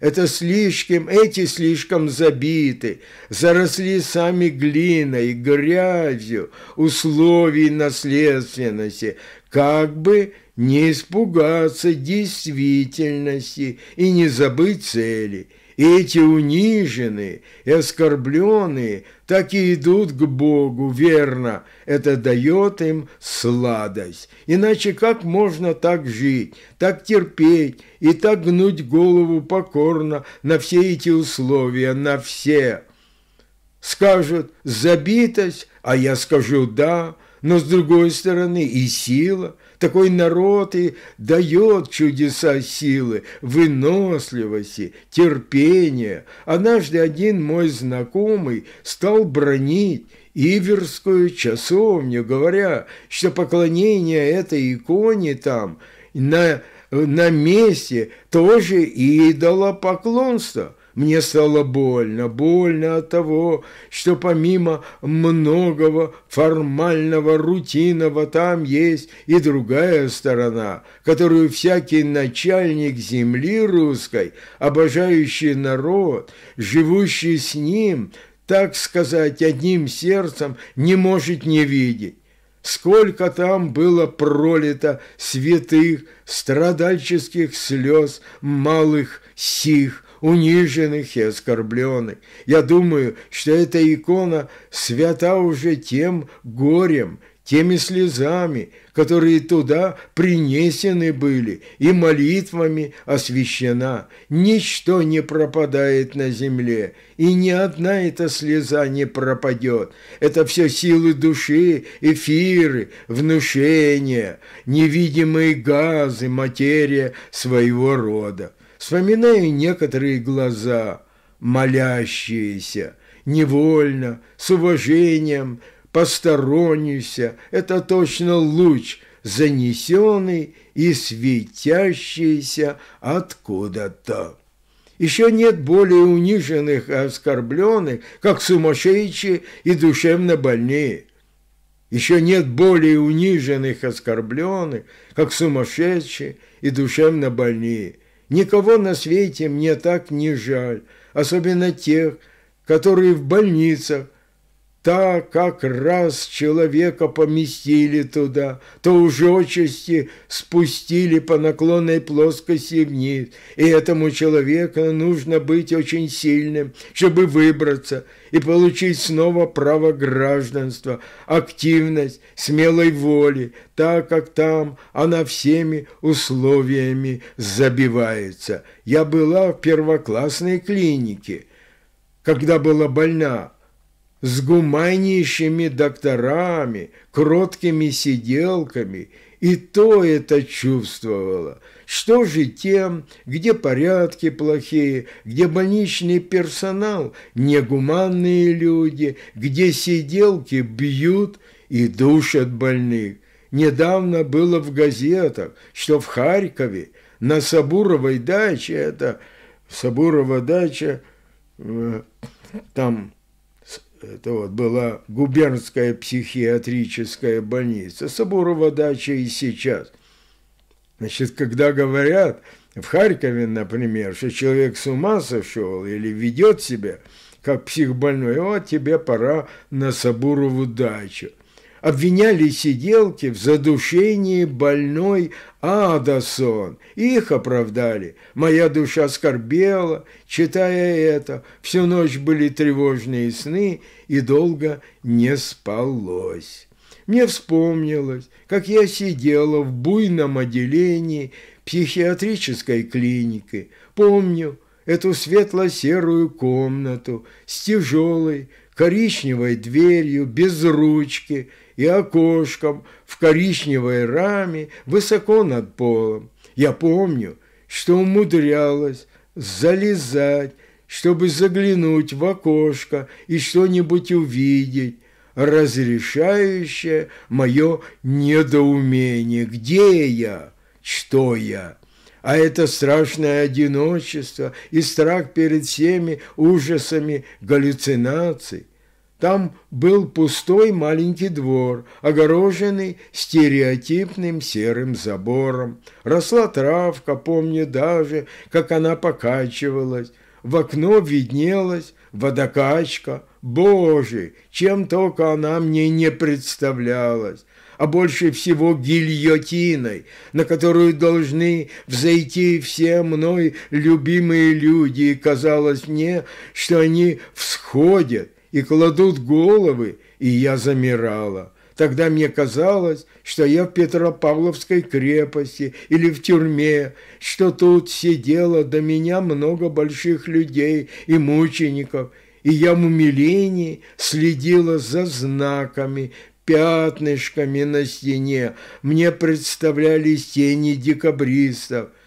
это слишком, эти слишком забиты, заросли сами глиной, грязью, условий наследственности, как бы не испугаться действительности и не забыть цели – эти униженные и оскорбленные так и идут к Богу, верно, это дает им сладость. Иначе как можно так жить, так терпеть и так гнуть голову покорно на все эти условия, на все? Скажут «забитость», а я скажу «да», но с другой стороны и сила – такой народ и дает чудеса силы, выносливости, терпения. Однажды один мой знакомый стал бронить Иверскую часовню, говоря, что поклонение этой иконе там на, на месте тоже идолопоклонство. Мне стало больно, больно от того, что помимо многого формального, рутинного, там есть и другая сторона, которую всякий начальник земли русской, обожающий народ, живущий с ним, так сказать, одним сердцем, не может не видеть сколько там было пролито святых, страдальческих слез малых сих, униженных и оскорбленных. Я думаю, что эта икона свята уже тем горем, теми слезами, которые туда принесены были, и молитвами освящена. Ничто не пропадает на земле, и ни одна эта слеза не пропадет. Это все силы души, эфиры, внушения, невидимые газы, материя своего рода вспоминая некоторые глаза, молящиеся, невольно, с уважением, постороннюся, это точно луч, занесенный и светящийся откуда-то. Еще нет более униженных и оскорбленных, как сумасшедшие и душевно больные. Еще нет более униженных и оскорбленных, как сумасшедшие и душевно больные – Никого на свете мне так не жаль, особенно тех, которые в больницах, так как раз человека поместили туда, то уже отчасти спустили по наклонной плоскости вниз, и этому человеку нужно быть очень сильным, чтобы выбраться и получить снова право гражданства, активность, смелой воли, так как там она всеми условиями забивается. Я была в первоклассной клинике, когда была больна, с гуманнейшими докторами, кроткими сиделками, и то это чувствовало. Что же тем, где порядки плохие, где больничный персонал, негуманные люди, где сиделки бьют и душат больных. Недавно было в газетах, что в Харькове на Сабуровой даче, это Сабурова дача, э, там это вот была губернская психиатрическая больница, Сабурова дача и сейчас. Значит, когда говорят, в Харькове, например, что человек с ума сошел или ведет себя как психбольной, вот тебе пора на Сабурову дачу – обвиняли сиделки в задушении больной Адасон. Их оправдали. Моя душа скорбела, читая это. Всю ночь были тревожные сны, и долго не спалось. Мне вспомнилось, как я сидела в буйном отделении психиатрической клиники. Помню эту светло-серую комнату с тяжелой коричневой дверью без ручки – и окошком в коричневой раме высоко над полом. Я помню, что умудрялась залезать, чтобы заглянуть в окошко и что-нибудь увидеть, разрешающее мое недоумение. Где я? Что я? А это страшное одиночество и страх перед всеми ужасами галлюцинаций. Там был пустой маленький двор, огороженный стереотипным серым забором. Росла травка, помню даже, как она покачивалась. В окно виднелась водокачка. Боже, чем только она мне не представлялась а больше всего гильотиной, на которую должны взойти все мной любимые люди, и казалось мне, что они всходят и кладут головы, и я замирала. Тогда мне казалось, что я в Петропавловской крепости или в тюрьме, что тут сидело до меня много больших людей и мучеников, и я в умилении следила за знаками, пятнышками на стене. Мне представлялись тени декабристов –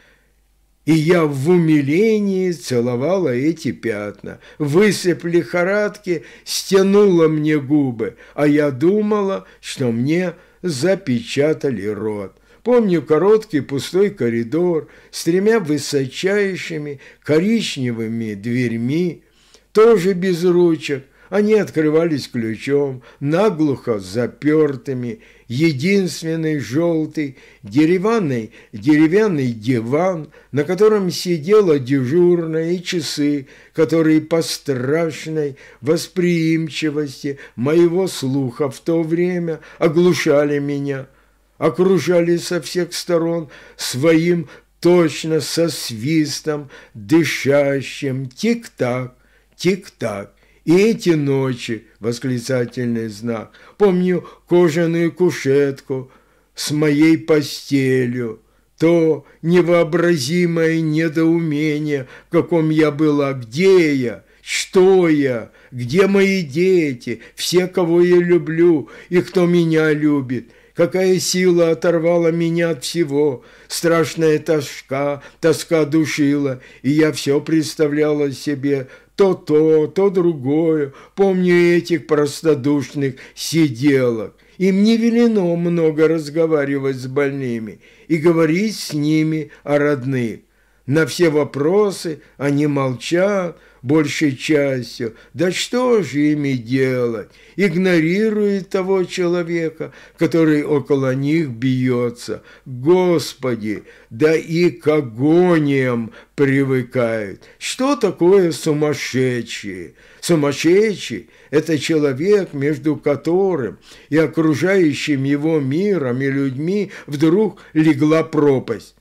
и я в умилении целовала эти пятна. Высып лихорадки стянула мне губы, а я думала, что мне запечатали рот. Помню короткий пустой коридор с тремя высочайшими коричневыми дверьми, тоже без ручек. Они открывались ключом, наглухо запертыми, единственный желтый деревянный, деревянный диван, на котором сидела дежурная и часы, которые по страшной восприимчивости моего слуха в то время оглушали меня, окружали со всех сторон своим точно со свистом, дышащим тик-так, тик-так. И эти ночи, восклицательный знак, помню кожаную кушетку с моей постелью, то невообразимое недоумение, в каком я была, где я, что я, где мои дети, все, кого я люблю и кто меня любит, какая сила оторвала меня от всего, страшная тоска, тоска душила, и я все представляла себе то то, то другое. Помню этих простодушных сиделок. Им не велено много разговаривать с больными и говорить с ними о родных. На все вопросы они молчат большей частью. Да что же ими делать? Игнорируют того человека, который около них бьется. Господи, да и к агониям привыкают. Что такое сумасшедшие? Сумасшедший – это человек, между которым и окружающим его миром и людьми вдруг легла пропасть.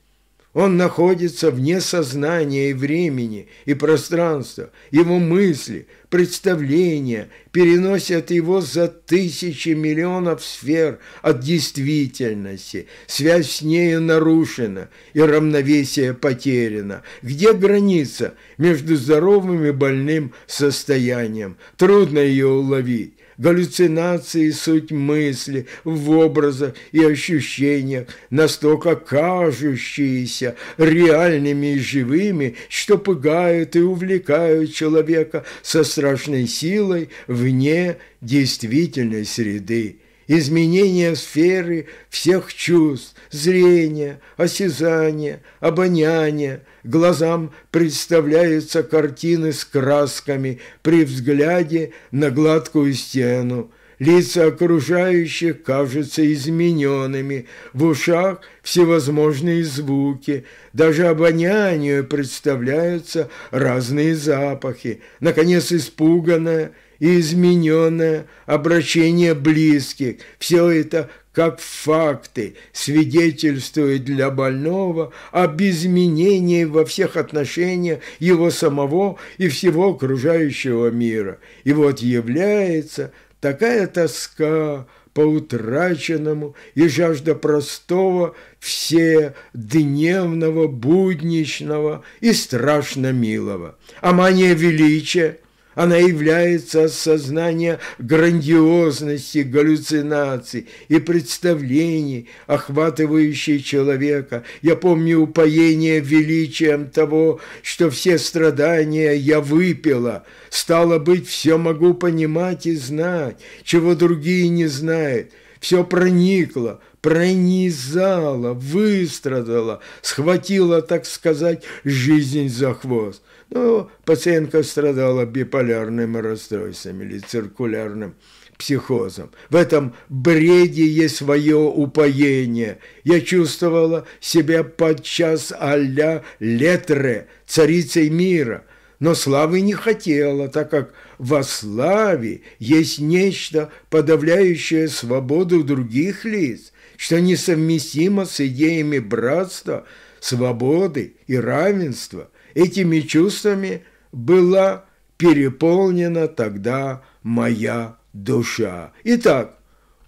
Он находится вне сознания и времени, и пространства. Его мысли, представления переносят его за тысячи миллионов сфер от действительности. Связь с нею нарушена, и равновесие потеряно. Где граница между здоровым и больным состоянием? Трудно ее уловить галлюцинации – суть мысли, в образах и ощущениях, настолько кажущиеся реальными и живыми, что пугают и увлекают человека со страшной силой вне действительной среды изменение сферы всех чувств, зрения, осязания, обоняния. Глазам представляются картины с красками при взгляде на гладкую стену. Лица окружающих кажутся измененными, в ушах всевозможные звуки, даже обонянию представляются разные запахи. Наконец, испуганное – измененное обращение близких, все это как факты свидетельствует для больного об изменении во всех отношениях его самого и всего окружающего мира. И вот является такая тоска по утраченному и жажда простого, вседневного, будничного и страшно милого. А мания величия – она является осознание грандиозности галлюцинаций и представлений, охватывающей человека. Я помню упоение величием того, что все страдания я выпила. Стало быть, все могу понимать и знать, чего другие не знают. Все проникло, пронизало, выстрадало, схватило, так сказать, жизнь за хвост. Но ну, пациентка страдала биполярными расстройствами или циркулярным психозом. В этом бреде есть свое упоение. Я чувствовала себя подчас а-ля Летре, царицей мира, но славы не хотела, так как во славе есть нечто, подавляющее свободу других лиц, что несовместимо с идеями братства, свободы и равенства – Этими чувствами была переполнена тогда моя душа. Итак,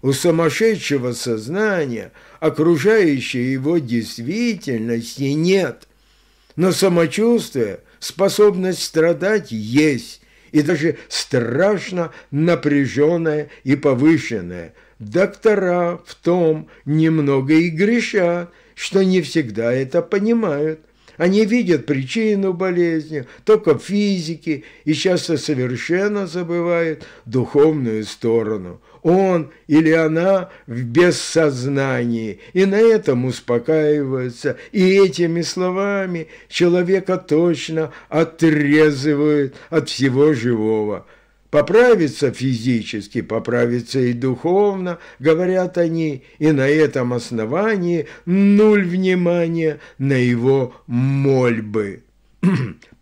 у сумасшедшего сознания окружающей его действительности нет, но самочувствие, способность страдать есть, и даже страшно напряженное и повышенное. Доктора в том немного и грешат, что не всегда это понимают. Они видят причину болезни, только физики и часто совершенно забывают духовную сторону. Он или она в бессознании, и на этом успокаиваются. И этими словами человека точно отрезывают от всего живого – Поправиться физически, поправиться и духовно, говорят они, и на этом основании нуль внимания на его мольбы.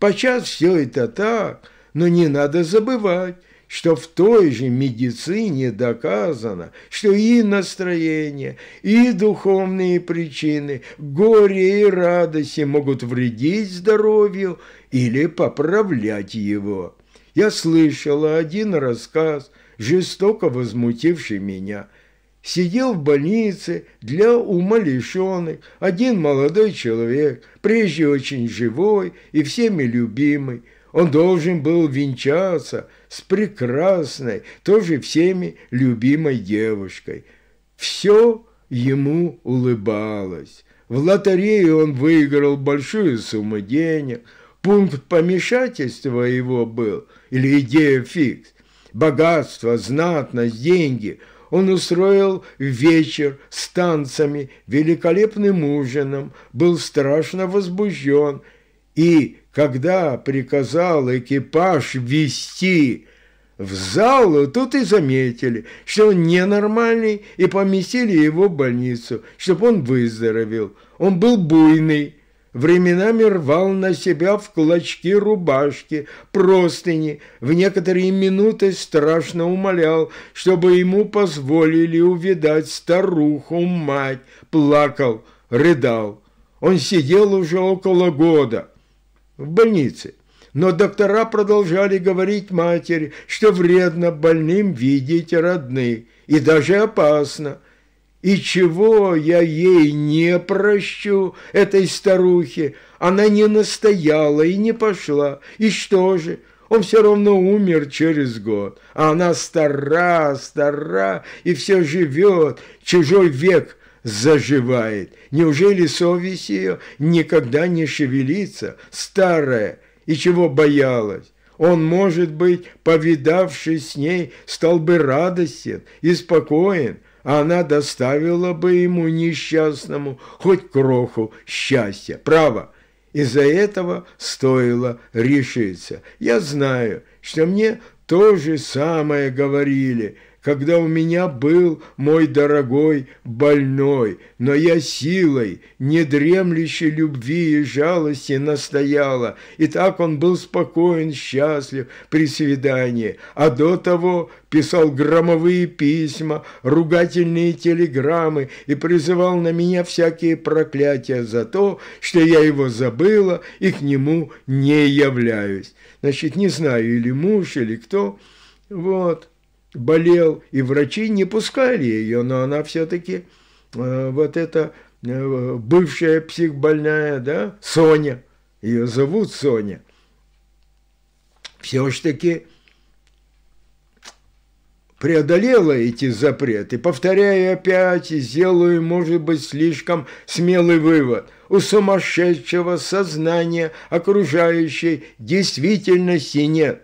Почас все это так, но не надо забывать, что в той же медицине доказано, что и настроение, и духовные причины, горе и радости могут вредить здоровью или поправлять его. Я слышала один рассказ, жестоко возмутивший меня. Сидел в больнице для умалишенных один молодой человек, прежде очень живой и всеми любимый. Он должен был венчаться с прекрасной, тоже всеми любимой девушкой. Все ему улыбалось. В лотерею он выиграл большую сумму денег – Пункт помешательства его был, или идея фикс, богатство, знатность, деньги. Он устроил вечер с танцами, великолепным ужином, был страшно возбужден. И когда приказал экипаж вести в залу, тут и заметили, что он ненормальный, и поместили его в больницу, чтобы он выздоровел. Он был буйный, временами рвал на себя в клочки рубашки, простыни, в некоторые минуты страшно умолял, чтобы ему позволили увидать старуху мать, плакал, рыдал. Он сидел уже около года в больнице. Но доктора продолжали говорить матери, что вредно больным видеть родных и даже опасно – и чего я ей не прощу, этой старухе? Она не настояла и не пошла. И что же? Он все равно умер через год. А она стара, стара и все живет. Чужой век заживает. Неужели совесть ее никогда не шевелится? Старая. И чего боялась? Он, может быть, повидавшись с ней, стал бы радостен и спокоен, она доставила бы ему несчастному хоть кроху счастья. Право, из-за этого стоило решиться. Я знаю, что мне то же самое говорили – когда у меня был мой дорогой больной, но я силой, недремлющей любви и жалости настояла, и так он был спокоен, счастлив при свидании, а до того писал громовые письма, ругательные телеграммы и призывал на меня всякие проклятия за то, что я его забыла и к нему не являюсь. Значит, не знаю, или муж, или кто. Вот болел, и врачи не пускали ее, но она все-таки э, вот эта э, бывшая психбольная, да, Соня, ее зовут Соня, все-таки преодолела эти запреты, повторяю опять и сделаю, может быть, слишком смелый вывод. У сумасшедшего сознания окружающей действительности нет.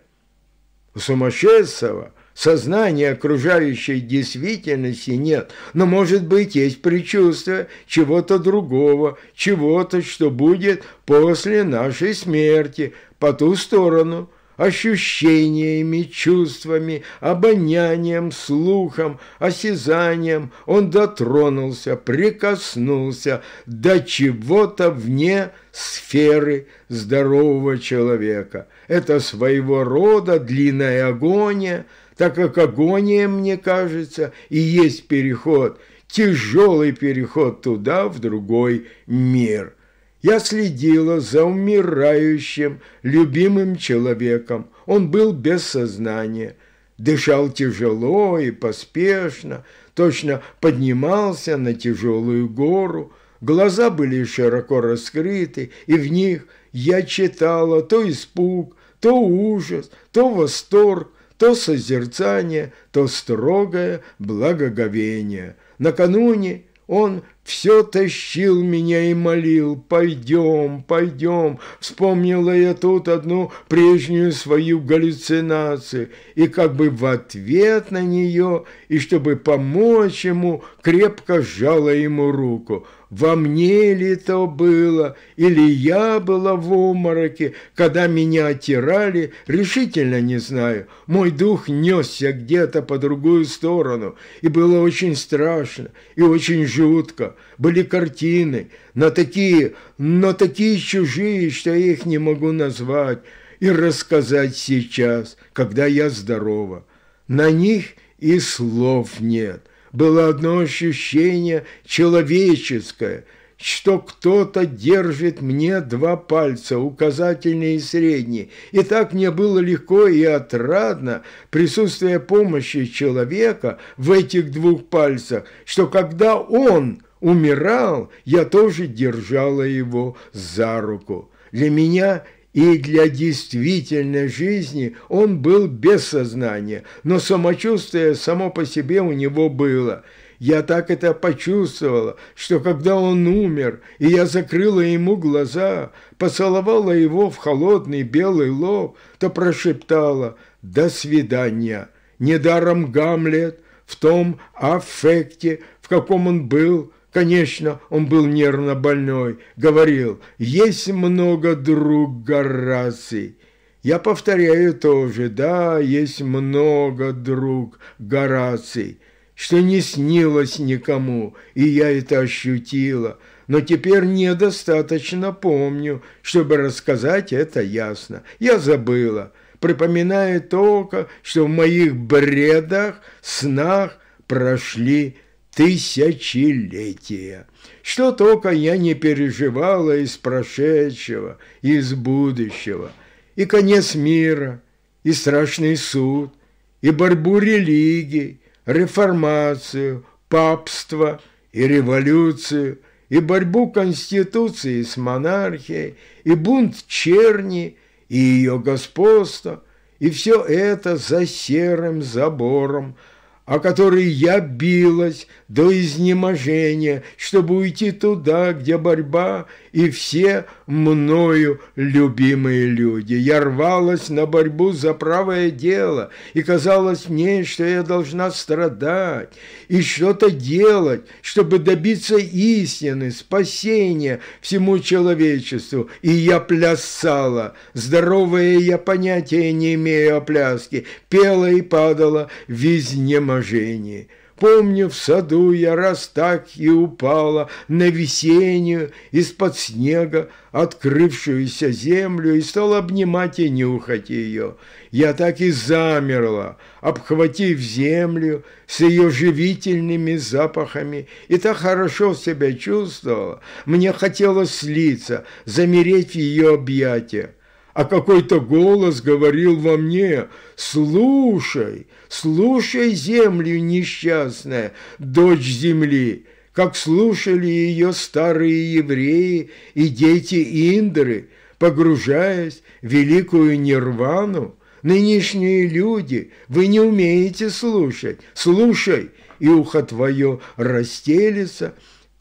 У сумасшедшего – Сознания окружающей действительности нет, но, может быть, есть предчувствие чего-то другого, чего-то, что будет после нашей смерти, по ту сторону, ощущениями, чувствами, обонянием, слухом, осязанием. Он дотронулся, прикоснулся до чего-то вне сферы здорового человека. Это своего рода длинная агония – так как агония, мне кажется, и есть переход, тяжелый переход туда, в другой мир. Я следила за умирающим, любимым человеком. Он был без сознания, дышал тяжело и поспешно, точно поднимался на тяжелую гору. Глаза были широко раскрыты, и в них я читала то испуг, то ужас, то восторг, то созерцание, то строгое благоговение. Накануне он все тащил меня и молил, пойдем, пойдем. Вспомнила я тут одну прежнюю свою галлюцинацию. И как бы в ответ на нее, и чтобы помочь ему, крепко сжала ему руку. Во мне ли то было, или я была в обмороке, когда меня оттирали, решительно не знаю. Мой дух несся где-то по другую сторону, и было очень страшно и очень жутко были картины, на такие, на такие чужие, что я их не могу назвать и рассказать сейчас, когда я здорова. На них и слов нет. Было одно ощущение человеческое, что кто-то держит мне два пальца, указательный и средний. И так мне было легко и отрадно присутствие помощи человека в этих двух пальцах, что когда он умирал, я тоже держала его за руку. Для меня и для действительной жизни он был без сознания, но самочувствие само по себе у него было. Я так это почувствовала, что когда он умер, и я закрыла ему глаза, поцеловала его в холодный белый лоб, то прошептала «До свидания». Недаром Гамлет в том аффекте, в каком он был, Конечно, он был нервно больной, говорил «Есть много друг Гораций». Я повторяю тоже, да, есть много друг Гораций, что не снилось никому, и я это ощутила, но теперь недостаточно помню, чтобы рассказать это ясно. Я забыла, припоминая только, что в моих бредах, снах прошли тысячелетия, что только я не переживала из прошедшего, из будущего, и конец мира, и страшный суд, и борьбу религий, реформацию, папство и революцию, и борьбу конституции с монархией, и бунт черни, и ее господство, и все это за серым забором – о которой я билась до изнеможения, чтобы уйти туда, где борьба и все мною любимые люди. Я рвалась на борьбу за правое дело, и казалось мне, что я должна страдать и что-то делать, чтобы добиться истины, спасения всему человечеству. И я плясала. Здоровое я понятия не имею о пляске. Пела и падала в изнеможении. Помню, в саду я раз так и упала на весеннюю из-под снега открывшуюся землю и стал обнимать и нюхать ее. Я так и замерла, обхватив землю с ее живительными запахами, и так хорошо себя чувствовала. Мне хотелось слиться, замереть в ее объятиях а какой-то голос говорил во мне, «Слушай, слушай землю несчастная, дочь земли!» как слушали ее старые евреи и дети Индры, погружаясь в великую нирвану, нынешние люди, вы не умеете слушать. Слушай, и ухо твое растелится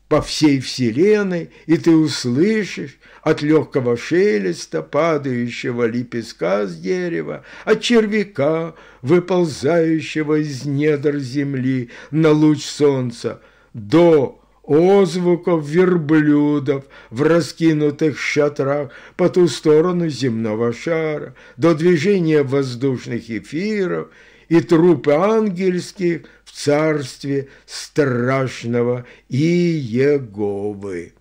по всей вселенной, и ты услышишь, от легкого шелеста, падающего лепестка с дерева, от червяка, выползающего из недр земли на луч солнца, до озвуков верблюдов в раскинутых шатрах по ту сторону земного шара, до движения воздушных эфиров и трупы ангельских в царстве страшного Иеговы.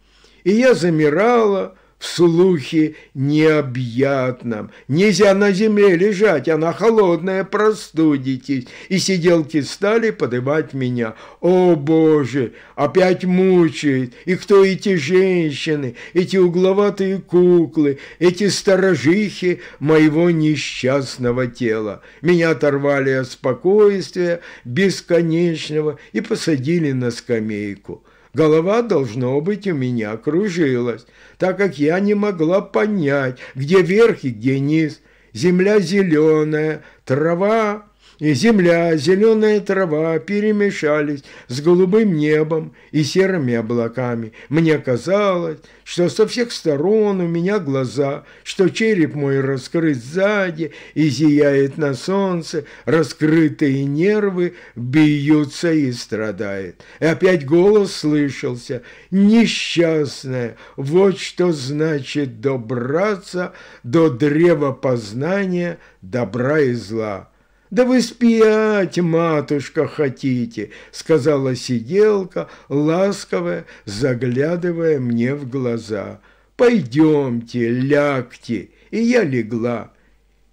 И я замирала, слухи необъятном. Нельзя на земле лежать, она холодная, простудитесь. И сиделки стали подымать меня. О, Боже, опять мучает. И кто эти женщины, эти угловатые куклы, эти сторожихи моего несчастного тела? Меня оторвали от спокойствия бесконечного и посадили на скамейку. Голова, должно быть, у меня кружилась, так как я не могла понять, где верх и где низ. Земля зеленая, трава и земля, зеленая трава перемешались с голубым небом и серыми облаками. Мне казалось, что со всех сторон у меня глаза, что череп мой раскрыт сзади и зияет на солнце, раскрытые нервы бьются и страдают. И опять голос слышался, несчастное, вот что значит добраться до древа познания добра и зла. Да вы спять, матушка, хотите, сказала сиделка, ласковая, заглядывая мне в глаза. Пойдемте, лягте. И я легла.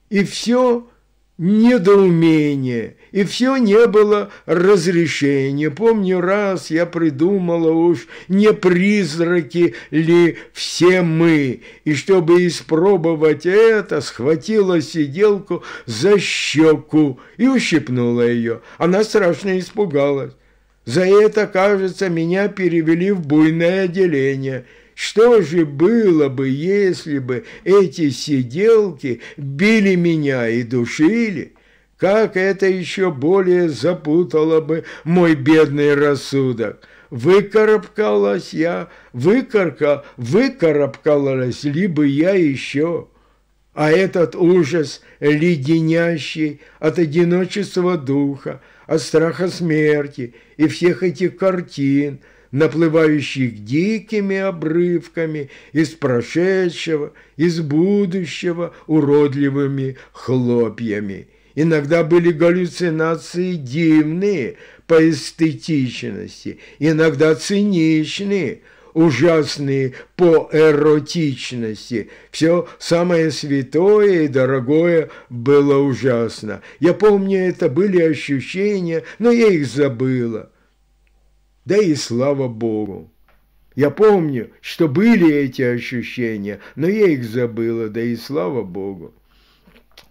И все недоумение, и все не было разрешения. Помню, раз я придумала уж, не призраки ли все мы, и чтобы испробовать это, схватила сиделку за щеку и ущипнула ее. Она страшно испугалась. За это, кажется, меня перевели в буйное отделение – что же было бы, если бы эти сиделки били меня и душили? Как это еще более запутало бы мой бедный рассудок? Выкарабкалась я, выкарка, выкарабкалась, либо я еще... А этот ужас, леденящий от одиночества духа, от страха смерти и всех этих картин – наплывающих дикими обрывками из прошедшего, из будущего уродливыми хлопьями. Иногда были галлюцинации дивные по эстетичности, иногда циничные, ужасные по эротичности. Все самое святое и дорогое было ужасно. Я помню, это были ощущения, но я их забыла да и слава Богу. Я помню, что были эти ощущения, но я их забыла, да и слава Богу.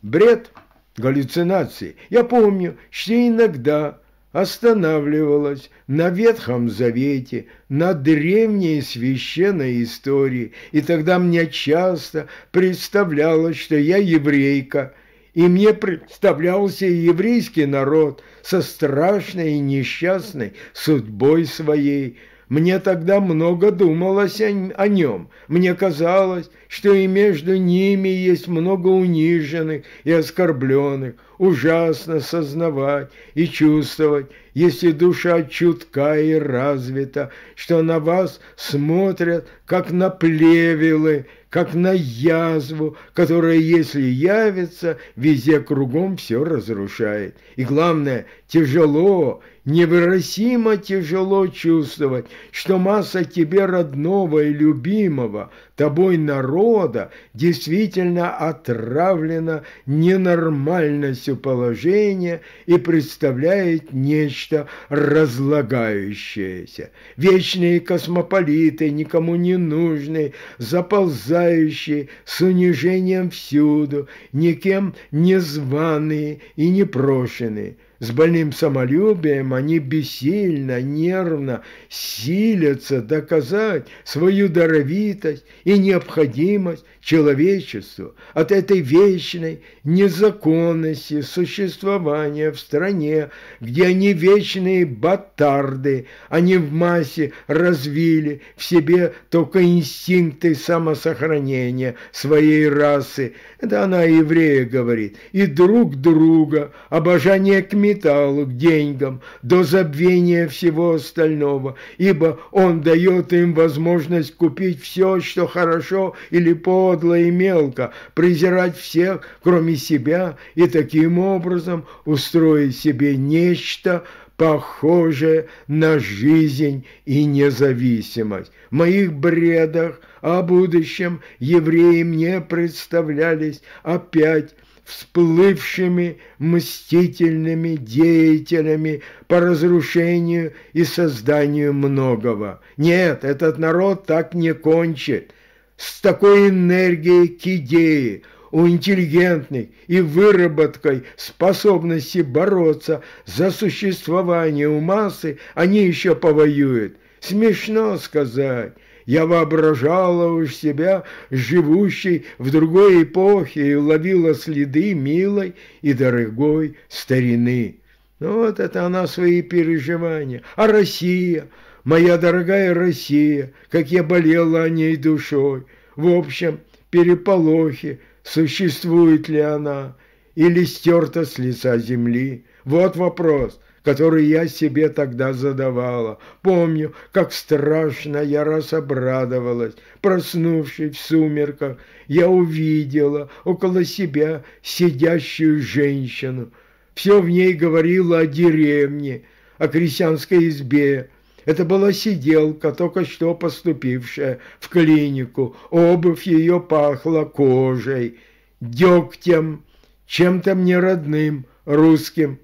Бред, галлюцинации. Я помню, что иногда останавливалась на Ветхом Завете, на древней священной истории, и тогда мне часто представлялось, что я еврейка, и мне представлялся еврейский народ со страшной и несчастной судьбой своей. Мне тогда много думалось о, о нем. Мне казалось, что и между ними есть много униженных и оскорбленных. Ужасно сознавать и чувствовать, если душа чутка и развита, что на вас смотрят, как на плевелы – как на язву, которая, если явится, везде кругом все разрушает. И главное, Тяжело, невыросимо тяжело чувствовать, что масса тебе родного и любимого, тобой народа, действительно отравлена ненормальностью положения и представляет нечто разлагающееся. Вечные космополиты, никому не нужные, заползающие с унижением всюду, никем не званые и непрошенные – с больным самолюбием они бессильно, нервно силятся доказать свою даровитость и необходимость человечеству от этой вечной незаконности существования в стране, где они вечные батарды, они в массе развили в себе только инстинкты самосохранения своей расы, это она еврея говорит, и друг друга, обожание к миру, металлу, к деньгам, до забвения всего остального, ибо он дает им возможность купить все, что хорошо или подло и мелко, презирать всех, кроме себя, и таким образом устроить себе нечто, похожее на жизнь и независимость. В моих бредах о будущем евреи мне представлялись опять всплывшими мстительными деятелями по разрушению и созданию многого. Нет, этот народ так не кончит. С такой энергией к идее, у интеллигентных и выработкой способности бороться за существование у массы они еще повоюют. Смешно сказать, я воображала уж себя живущей в другой эпохе и ловила следы милой и дорогой старины. Ну, вот это она свои переживания. А Россия, моя дорогая Россия, как я болела о ней душой. В общем, переполохи, существует ли она или стерта с лица земли. Вот вопрос – который я себе тогда задавала. Помню, как страшно я раз обрадовалась. Проснувшись в сумерках, я увидела около себя сидящую женщину. Все в ней говорило о деревне, о крестьянской избе. Это была сиделка, только что поступившая в клинику. Обувь ее пахла кожей, дегтем, чем-то мне родным, русским.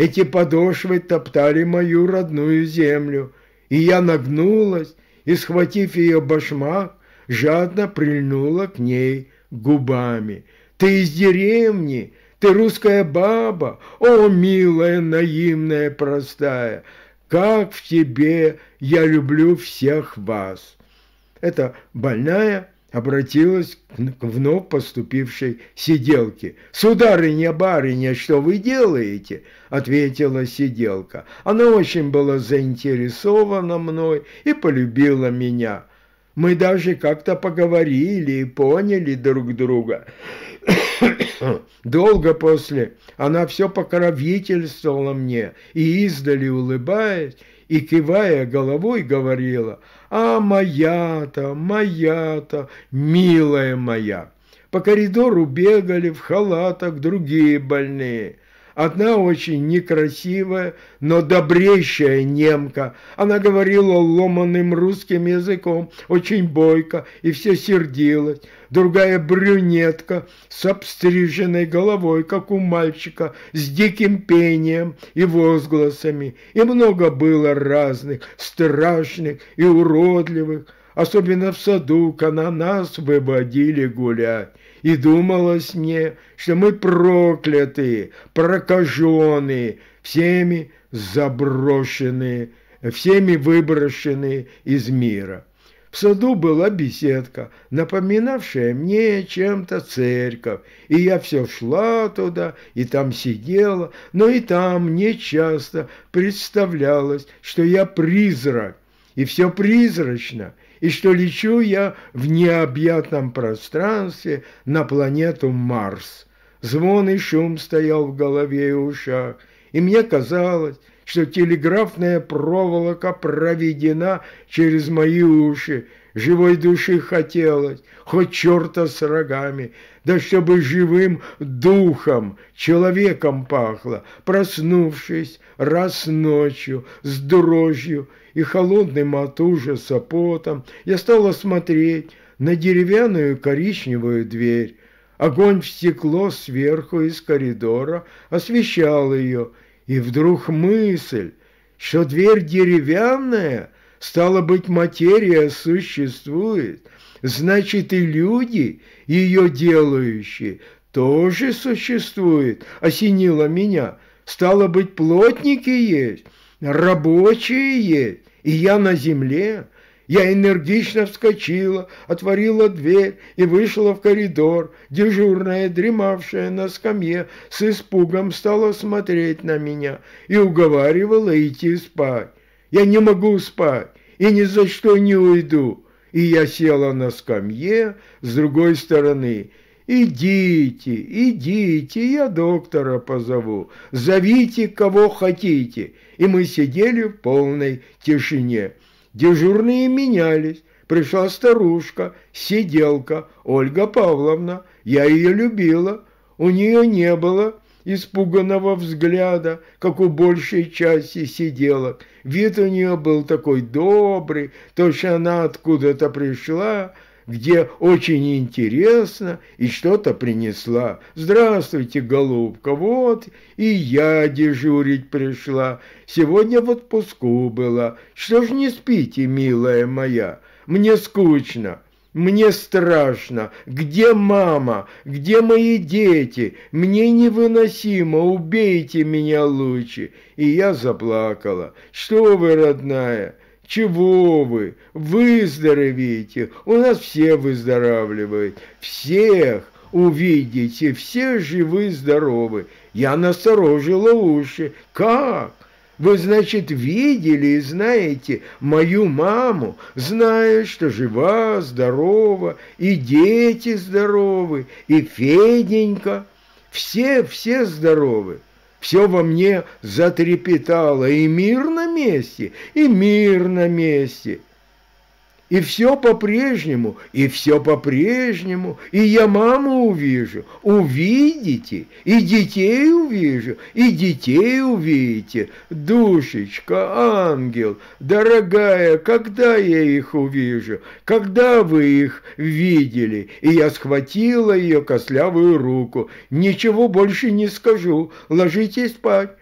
Эти подошвы топтали мою родную землю, и я нагнулась и, схватив ее башмак, жадно прильнула к ней губами. «Ты из деревни!» Ты русская баба, о, милая, наивная, простая, как в тебе я люблю всех вас. Это больная, обратилась к вновь поступившей сиделке. «Сударыня, барыня, что вы делаете?» – ответила сиделка. «Она очень была заинтересована мной и полюбила меня. Мы даже как-то поговорили и поняли друг друга». Долго после она все покровительствовала мне и издали улыбаясь, и, кивая головой, говорила «А моя-то, моя-то, милая моя!» По коридору бегали в халатах другие больные. Одна очень некрасивая, но добрейшая немка. Она говорила ломаным русским языком, очень бойко, и все сердилась. Другая брюнетка с обстриженной головой, как у мальчика, с диким пением и возгласами. И много было разных, страшных и уродливых. Особенно в саду, когда нас выводили гулять. И думалось мне, что мы прокляты, прокажены, всеми заброшены, всеми выброшены из мира. В саду была беседка, напоминавшая мне чем-то церковь, и я все шла туда и там сидела, но и там мне часто представлялось, что я призрак, и все призрачно – и что лечу я в необъятном пространстве на планету Марс. Звон и шум стоял в голове и ушах, и мне казалось, что телеграфная проволока проведена через мои уши живой души хотелось, хоть черта с рогами, да чтобы живым духом, человеком пахло, проснувшись раз ночью с дрожью и холодным от ужаса потом, я стала смотреть на деревянную коричневую дверь. Огонь в стекло сверху из коридора освещал ее, и вдруг мысль, что дверь деревянная — Стало быть, материя существует, значит и люди, ее делающие, тоже существуют, осенило меня. Стало быть, плотники есть, рабочие есть, и я на земле. Я энергично вскочила, отворила дверь и вышла в коридор. Дежурная, дремавшая на скамье, с испугом стала смотреть на меня и уговаривала идти спать. «Я не могу спать и ни за что не уйду. И я села на скамье с другой стороны. «Идите, идите, я доктора позову, зовите кого хотите». И мы сидели в полной тишине. Дежурные менялись. Пришла старушка, сиделка, Ольга Павловна. Я ее любила. У нее не было испуганного взгляда, как у большей части сиделок. Вид у нее был такой добрый, точно она откуда-то пришла, где очень интересно и что-то принесла. «Здравствуйте, голубка, вот и я дежурить пришла. Сегодня в отпуску была. Что ж не спите, милая моя? Мне скучно». Мне страшно. Где мама? Где мои дети? Мне невыносимо. Убейте меня лучше. И я заплакала. Что вы, родная? Чего вы? Выздоровите. У нас все выздоравливают. Всех увидите. Все живы-здоровы. Я насторожила уши. Как? Вы, значит, видели и знаете мою маму, знаю, что жива, здорова, и дети здоровы, и Феденька. Все, все здоровы. Все во мне затрепетало, и мир на месте, и мир на месте и все по-прежнему, и все по-прежнему, и я маму увижу, увидите, и детей увижу, и детей увидите. Душечка, ангел, дорогая, когда я их увижу, когда вы их видели? И я схватила ее кослявую руку. Ничего больше не скажу, ложитесь спать,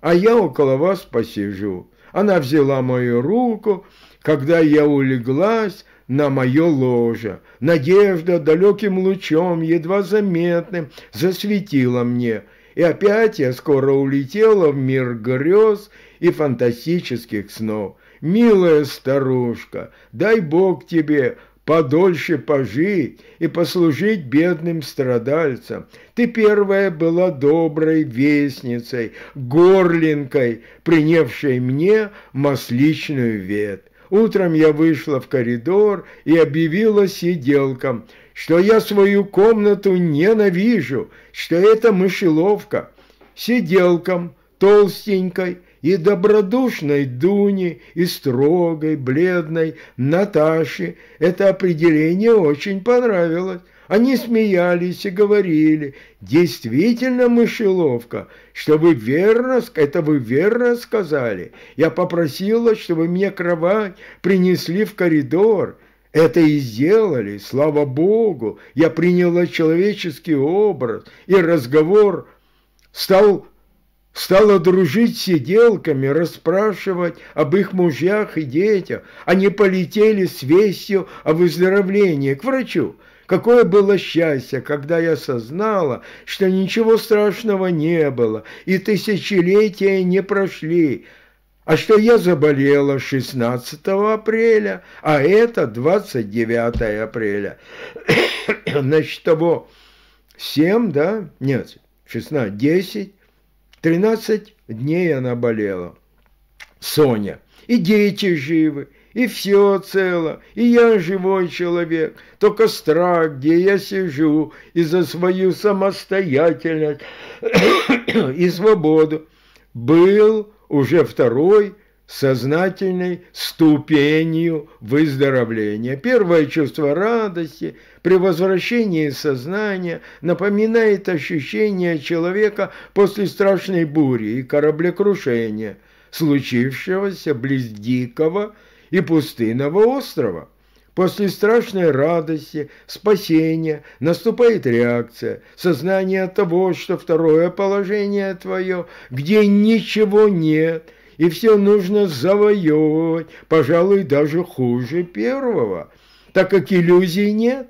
а я около вас посижу. Она взяла мою руку, когда я улеглась на мое ложе. Надежда далеким лучом, едва заметным, засветила мне, и опять я скоро улетела в мир грез и фантастических снов. Милая старушка, дай Бог тебе подольше пожить и послужить бедным страдальцам. Ты первая была доброй вестницей, горлинкой, принявшей мне масличную ветвь. Утром я вышла в коридор и объявила сиделкам, что я свою комнату ненавижу, что это мышеловка. Сиделкам, толстенькой и добродушной Дуне, и строгой, бледной Наташе это определение очень понравилось. Они смеялись и говорили, действительно мышеловка, что вы верно, это вы верно сказали. Я попросила, чтобы мне кровать принесли в коридор. Это и сделали, слава Богу. Я приняла человеческий образ, и разговор стал Стала дружить с сиделками, расспрашивать об их мужьях и детях. Они полетели с вестью о выздоровлении к врачу. Какое было счастье, когда я осознала, что ничего страшного не было, и тысячелетия не прошли, а что я заболела 16 апреля, а это 29 апреля. Значит, того 7, да? Нет, 16, 10, 13 дней она болела. Соня. И дети живы, и все цело, и я живой человек, то костра, где я сижу, и за свою самостоятельность и свободу, был уже второй сознательной ступенью выздоровления. Первое чувство радости при возвращении сознания напоминает ощущение человека после страшной бури и кораблекрушения, случившегося близ дикого, и пустынного острова. После страшной радости, спасения наступает реакция, сознание того, что второе положение твое, где ничего нет, и все нужно завоевывать, пожалуй, даже хуже первого, так как иллюзий нет,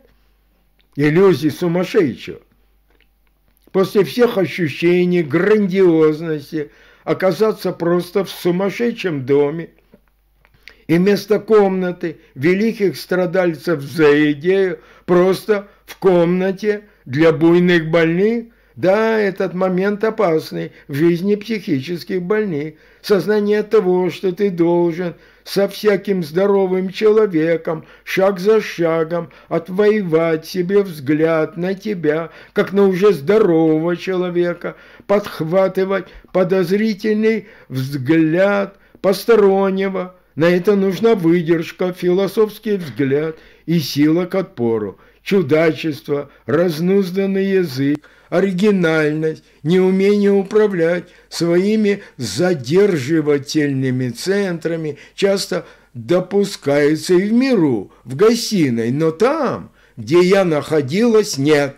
иллюзий сумасшедшего. После всех ощущений грандиозности оказаться просто в сумасшедшем доме – и вместо комнаты великих страдальцев за идею просто в комнате для буйных больных? Да, этот момент опасный в жизни психических больных. Сознание того, что ты должен со всяким здоровым человеком шаг за шагом отвоевать себе взгляд на тебя, как на уже здорового человека, подхватывать подозрительный взгляд постороннего, на это нужна выдержка, философский взгляд и сила к отпору, чудачество, разнузданный язык, оригинальность, неумение управлять своими задерживательными центрами часто допускается и в миру, в гостиной, но там, где я находилась, нет.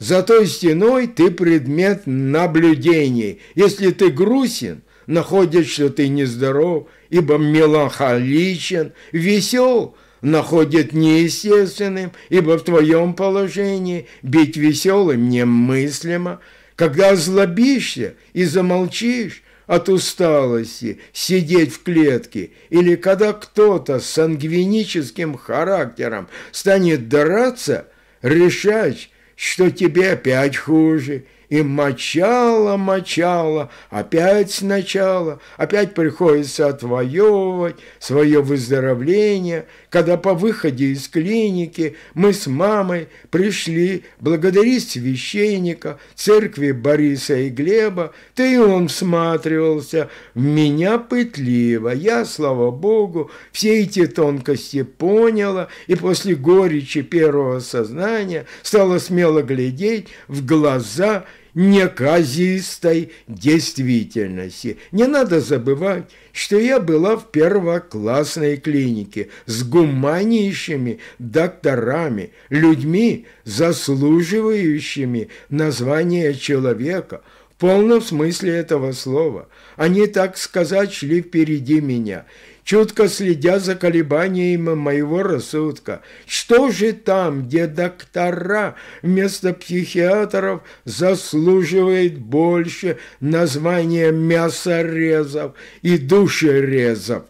За той стеной ты предмет наблюдений. Если ты грустен – находят, что ты нездоров, ибо меланхоличен, весел, находят неестественным, ибо в твоем положении быть веселым немыслимо. Когда злобишься и замолчишь от усталости сидеть в клетке, или когда кто-то с сангвиническим характером станет драться, решать, что тебе опять хуже – и мочало, мочало, опять сначала, опять приходится отвоевывать свое выздоровление, когда по выходе из клиники мы с мамой пришли благодарить священника церкви Бориса и Глеба, ты и он всматривался в меня пытливо. Я, слава Богу, все эти тонкости поняла и после горечи первого сознания стала смело глядеть в глаза – неказистой действительности. Не надо забывать, что я была в первоклассной клинике с гуманнейшими докторами, людьми, заслуживающими названия человека – в полном смысле этого слова. Они, так сказать, шли впереди меня чутко следя за колебаниями моего рассудка. Что же там, где доктора вместо психиатров заслуживает больше названия мясорезов и душерезов?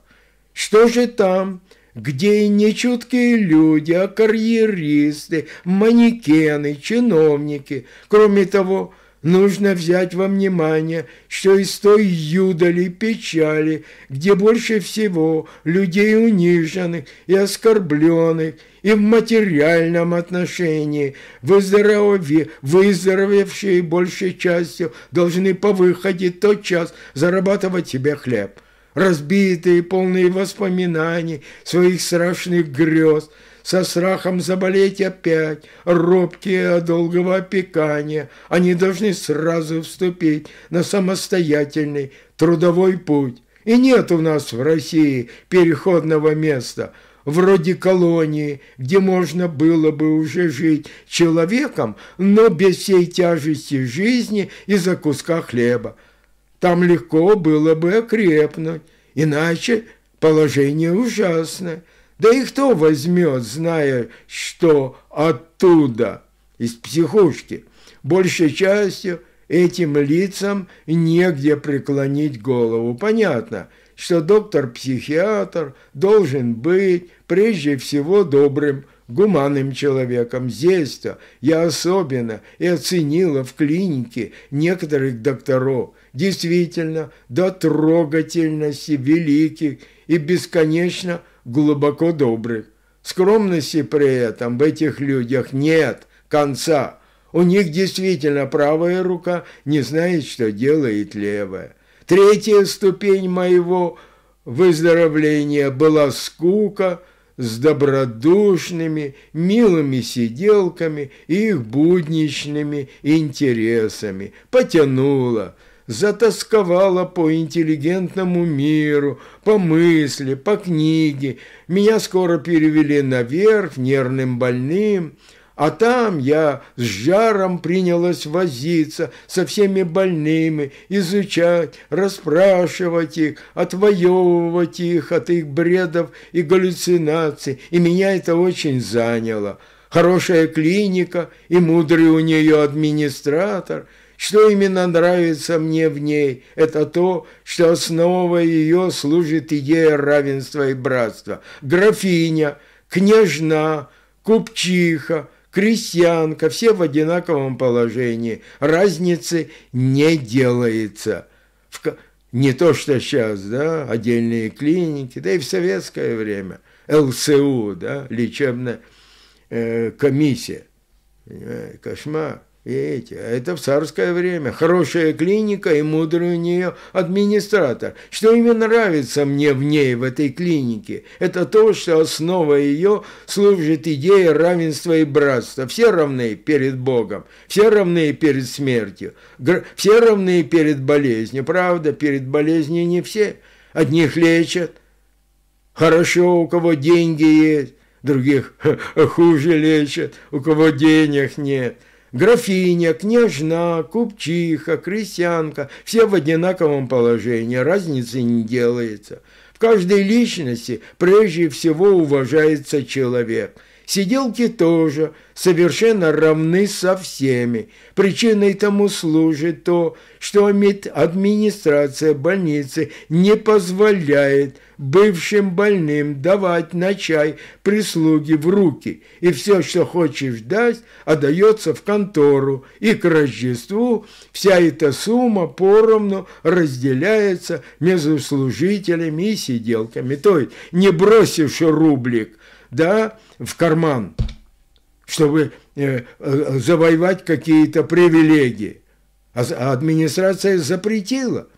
Что же там, где и нечуткие люди, а карьеристы, манекены, чиновники? Кроме того, Нужно взять во внимание, что из той юдали печали, где больше всего людей униженных и оскорбленных, и в материальном отношении, выздорове, выздоровевшие большей частью должны по выходе тот час зарабатывать себе хлеб. Разбитые, полные воспоминаний своих страшных грез – со страхом заболеть опять, робкие от долгого опекания. Они должны сразу вступить на самостоятельный трудовой путь. И нет у нас в России переходного места, вроде колонии, где можно было бы уже жить человеком, но без всей тяжести жизни из-за куска хлеба. Там легко было бы окрепнуть, иначе положение ужасное. Да и кто возьмет, зная, что оттуда, из психушки? Большей частью этим лицам негде преклонить голову. Понятно, что доктор-психиатр должен быть прежде всего добрым, гуманным человеком. Здесь-то я особенно и оценила в клинике некоторых докторов. Действительно, до трогательности великих и бесконечно – глубоко добрых. Скромности при этом в этих людях нет конца. У них действительно правая рука не знает, что делает левая. Третья ступень моего выздоровления была скука с добродушными, милыми сиделками и их будничными интересами. Потянула – затасковала по интеллигентному миру, по мысли, по книге. Меня скоро перевели наверх, нервным больным. А там я с жаром принялась возиться со всеми больными, изучать, расспрашивать их, отвоевывать их от их бредов и галлюцинаций, и меня это очень заняло. Хорошая клиника и мудрый у нее администратор – что именно нравится мне в ней, это то, что основой ее служит идея равенства и братства. Графиня, княжна, купчиха, крестьянка, все в одинаковом положении. Разницы не делается. В, не то, что сейчас, да, отдельные клиники, да и в советское время. ЛСУ, да, лечебная э, комиссия. Понимаете, кошмар. Эти, это в царское время. Хорошая клиника и мудрый у нее администратор. Что именно нравится мне в ней, в этой клинике, это то, что основа ее служит идея равенства и братства. Все равны перед Богом, все равны перед смертью, все равны перед болезнью. Правда, перед болезнью не все. Одних лечат. Хорошо, у кого деньги есть, других хуже лечат, у кого денег нет – Графиня, княжна, купчиха, крестьянка – все в одинаковом положении, разницы не делается. В каждой личности прежде всего уважается человек – Сиделки тоже совершенно равны со всеми. Причиной тому служит то, что администрация больницы не позволяет бывшим больным давать на чай прислуги в руки, и все, что хочешь дать, отдается в контору, и к Рождеству вся эта сумма поровну разделяется между служителями и сиделками. То есть не бросишь рублик, да, в карман, чтобы э, завоевать какие-то привилегии. А, а администрация запретила.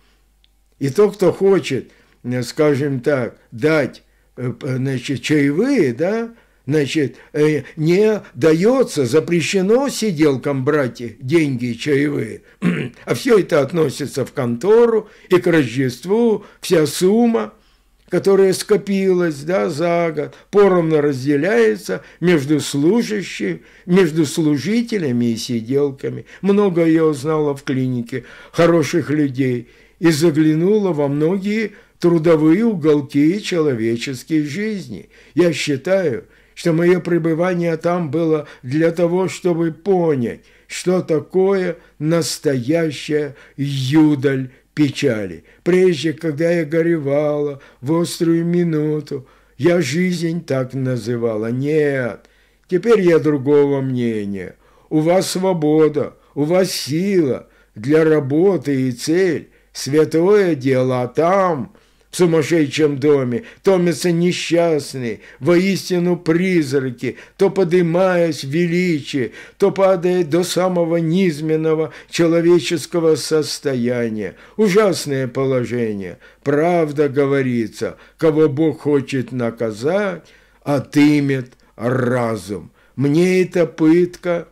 И то, кто хочет, э, скажем так, дать э, значит, чаевые, да, значит, не дается, запрещено сиделкам брать деньги чаевые. А все это относится в контору и к Рождеству, вся сумма – которое скопилось да, за год, поровно разделяется между служащими, между служителями и сиделками. Много я узнала в клинике хороших людей и заглянула во многие трудовые уголки человеческой жизни. Я считаю, что мое пребывание там было для того, чтобы понять, что такое настоящая юдаль печали. Прежде, когда я горевала в острую минуту, я жизнь так называла. Нет, теперь я другого мнения. У вас свобода, у вас сила для работы и цель, святое дело, а там в сумасшедшем доме, томятся несчастные, воистину призраки, то подымаясь в величие, то падая до самого низменного человеческого состояния. Ужасное положение. Правда говорится, кого Бог хочет наказать, отымет разум. Мне это пытка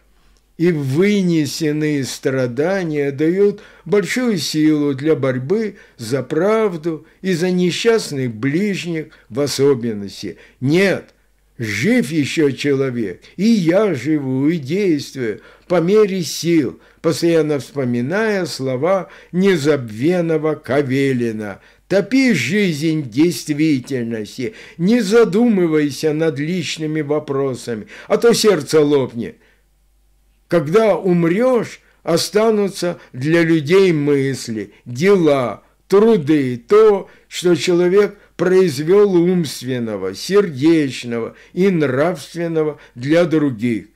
и вынесенные страдания дают большую силу для борьбы за правду и за несчастных ближних в особенности. Нет, жив еще человек, и я живу и действую по мере сил, постоянно вспоминая слова незабвенного Кавелина Топи жизнь действительности, не задумывайся над личными вопросами, а то сердце лопнет. Когда умрешь, останутся для людей мысли, дела, труды, то, что человек произвел умственного, сердечного и нравственного для других.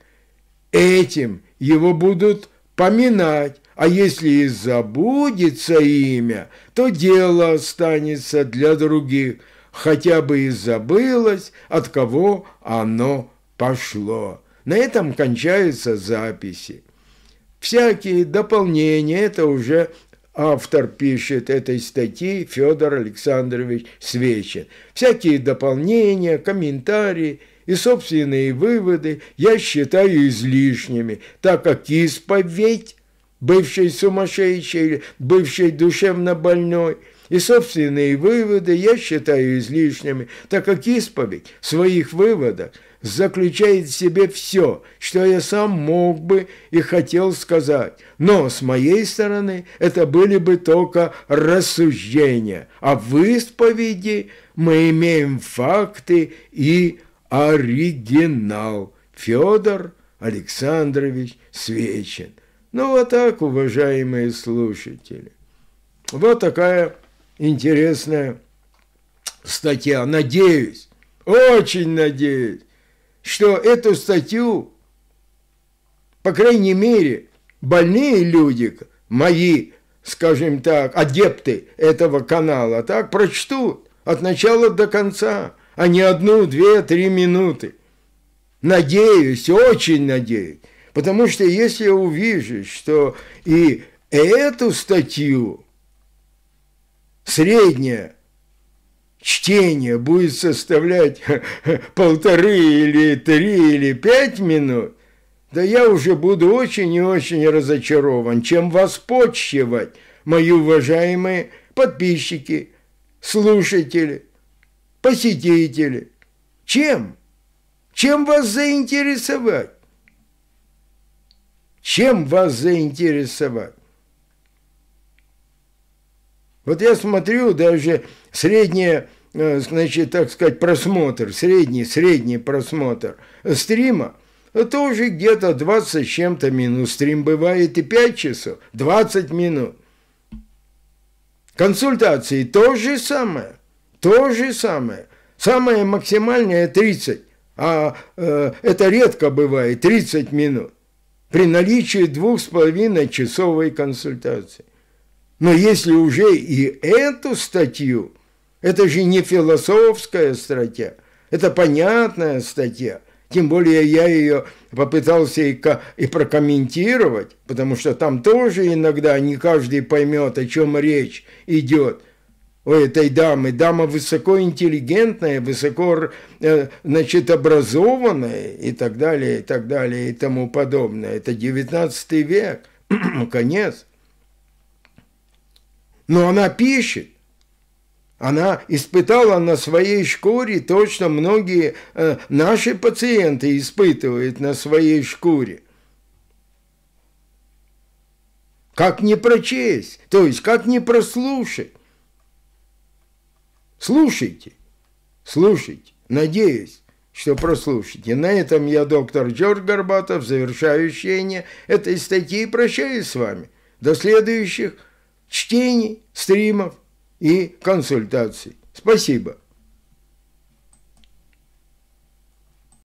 Этим его будут поминать, а если и забудется имя, то дело останется для других, хотя бы и забылось, от кого оно пошло. На этом кончаются записи. Всякие дополнения – это уже автор пишет этой статьи Федор Александрович Свечин. Всякие дополнения, комментарии и собственные выводы я считаю излишними, так как исповедь бывшей сумасшедшей бывшей душевно больной – и собственные выводы я считаю излишними, так как исповедь в своих выводах заключает в себе все, что я сам мог бы и хотел сказать, но с моей стороны это были бы только рассуждения, а в исповеди мы имеем факты и оригинал. Федор Александрович Свечин. Ну вот а так, уважаемые слушатели. Вот такая интересная статья. Надеюсь, очень надеюсь, что эту статью, по крайней мере, больные люди, мои, скажем так, адепты этого канала, так, прочтут от начала до конца, а не одну, две, три минуты. Надеюсь, очень надеюсь, потому что если увижу, что и эту статью средняя чтение будет составлять полторы или три или пять минут, да я уже буду очень и очень разочарован, чем вас почтевать, мои уважаемые подписчики, слушатели, посетители. Чем? Чем вас заинтересовать? Чем вас заинтересовать? Вот я смотрю даже средний, э, значит, так сказать, просмотр, средний, средний просмотр стрима, это уже где-то 20 с чем-то минут. Стрим бывает и 5 часов, 20 минут. Консультации то же самое, то же самое. Самое максимальное 30, а э, это редко бывает, 30 минут при наличии двух с половиной часовой консультации. Но если уже и эту статью, это же не философская статья, это понятная статья. Тем более я ее попытался и, и прокомментировать, потому что там тоже иногда не каждый поймет, о чем речь идет у этой дамы. Дама высокоинтеллигентная, высоко, э, значит, образованная и так далее, и так далее, и тому подобное. Это 19 век, конец. Но она пищит, Она испытала на своей шкуре, точно многие э, наши пациенты испытывают на своей шкуре. Как не прочесть, то есть как не прослушать. Слушайте, слушайте, надеюсь, что прослушайте. На этом я, доктор Джордж Горбатов, завершаю чтение этой статьи и прощаюсь с вами. До следующих чтений, стримов и консультаций. Спасибо.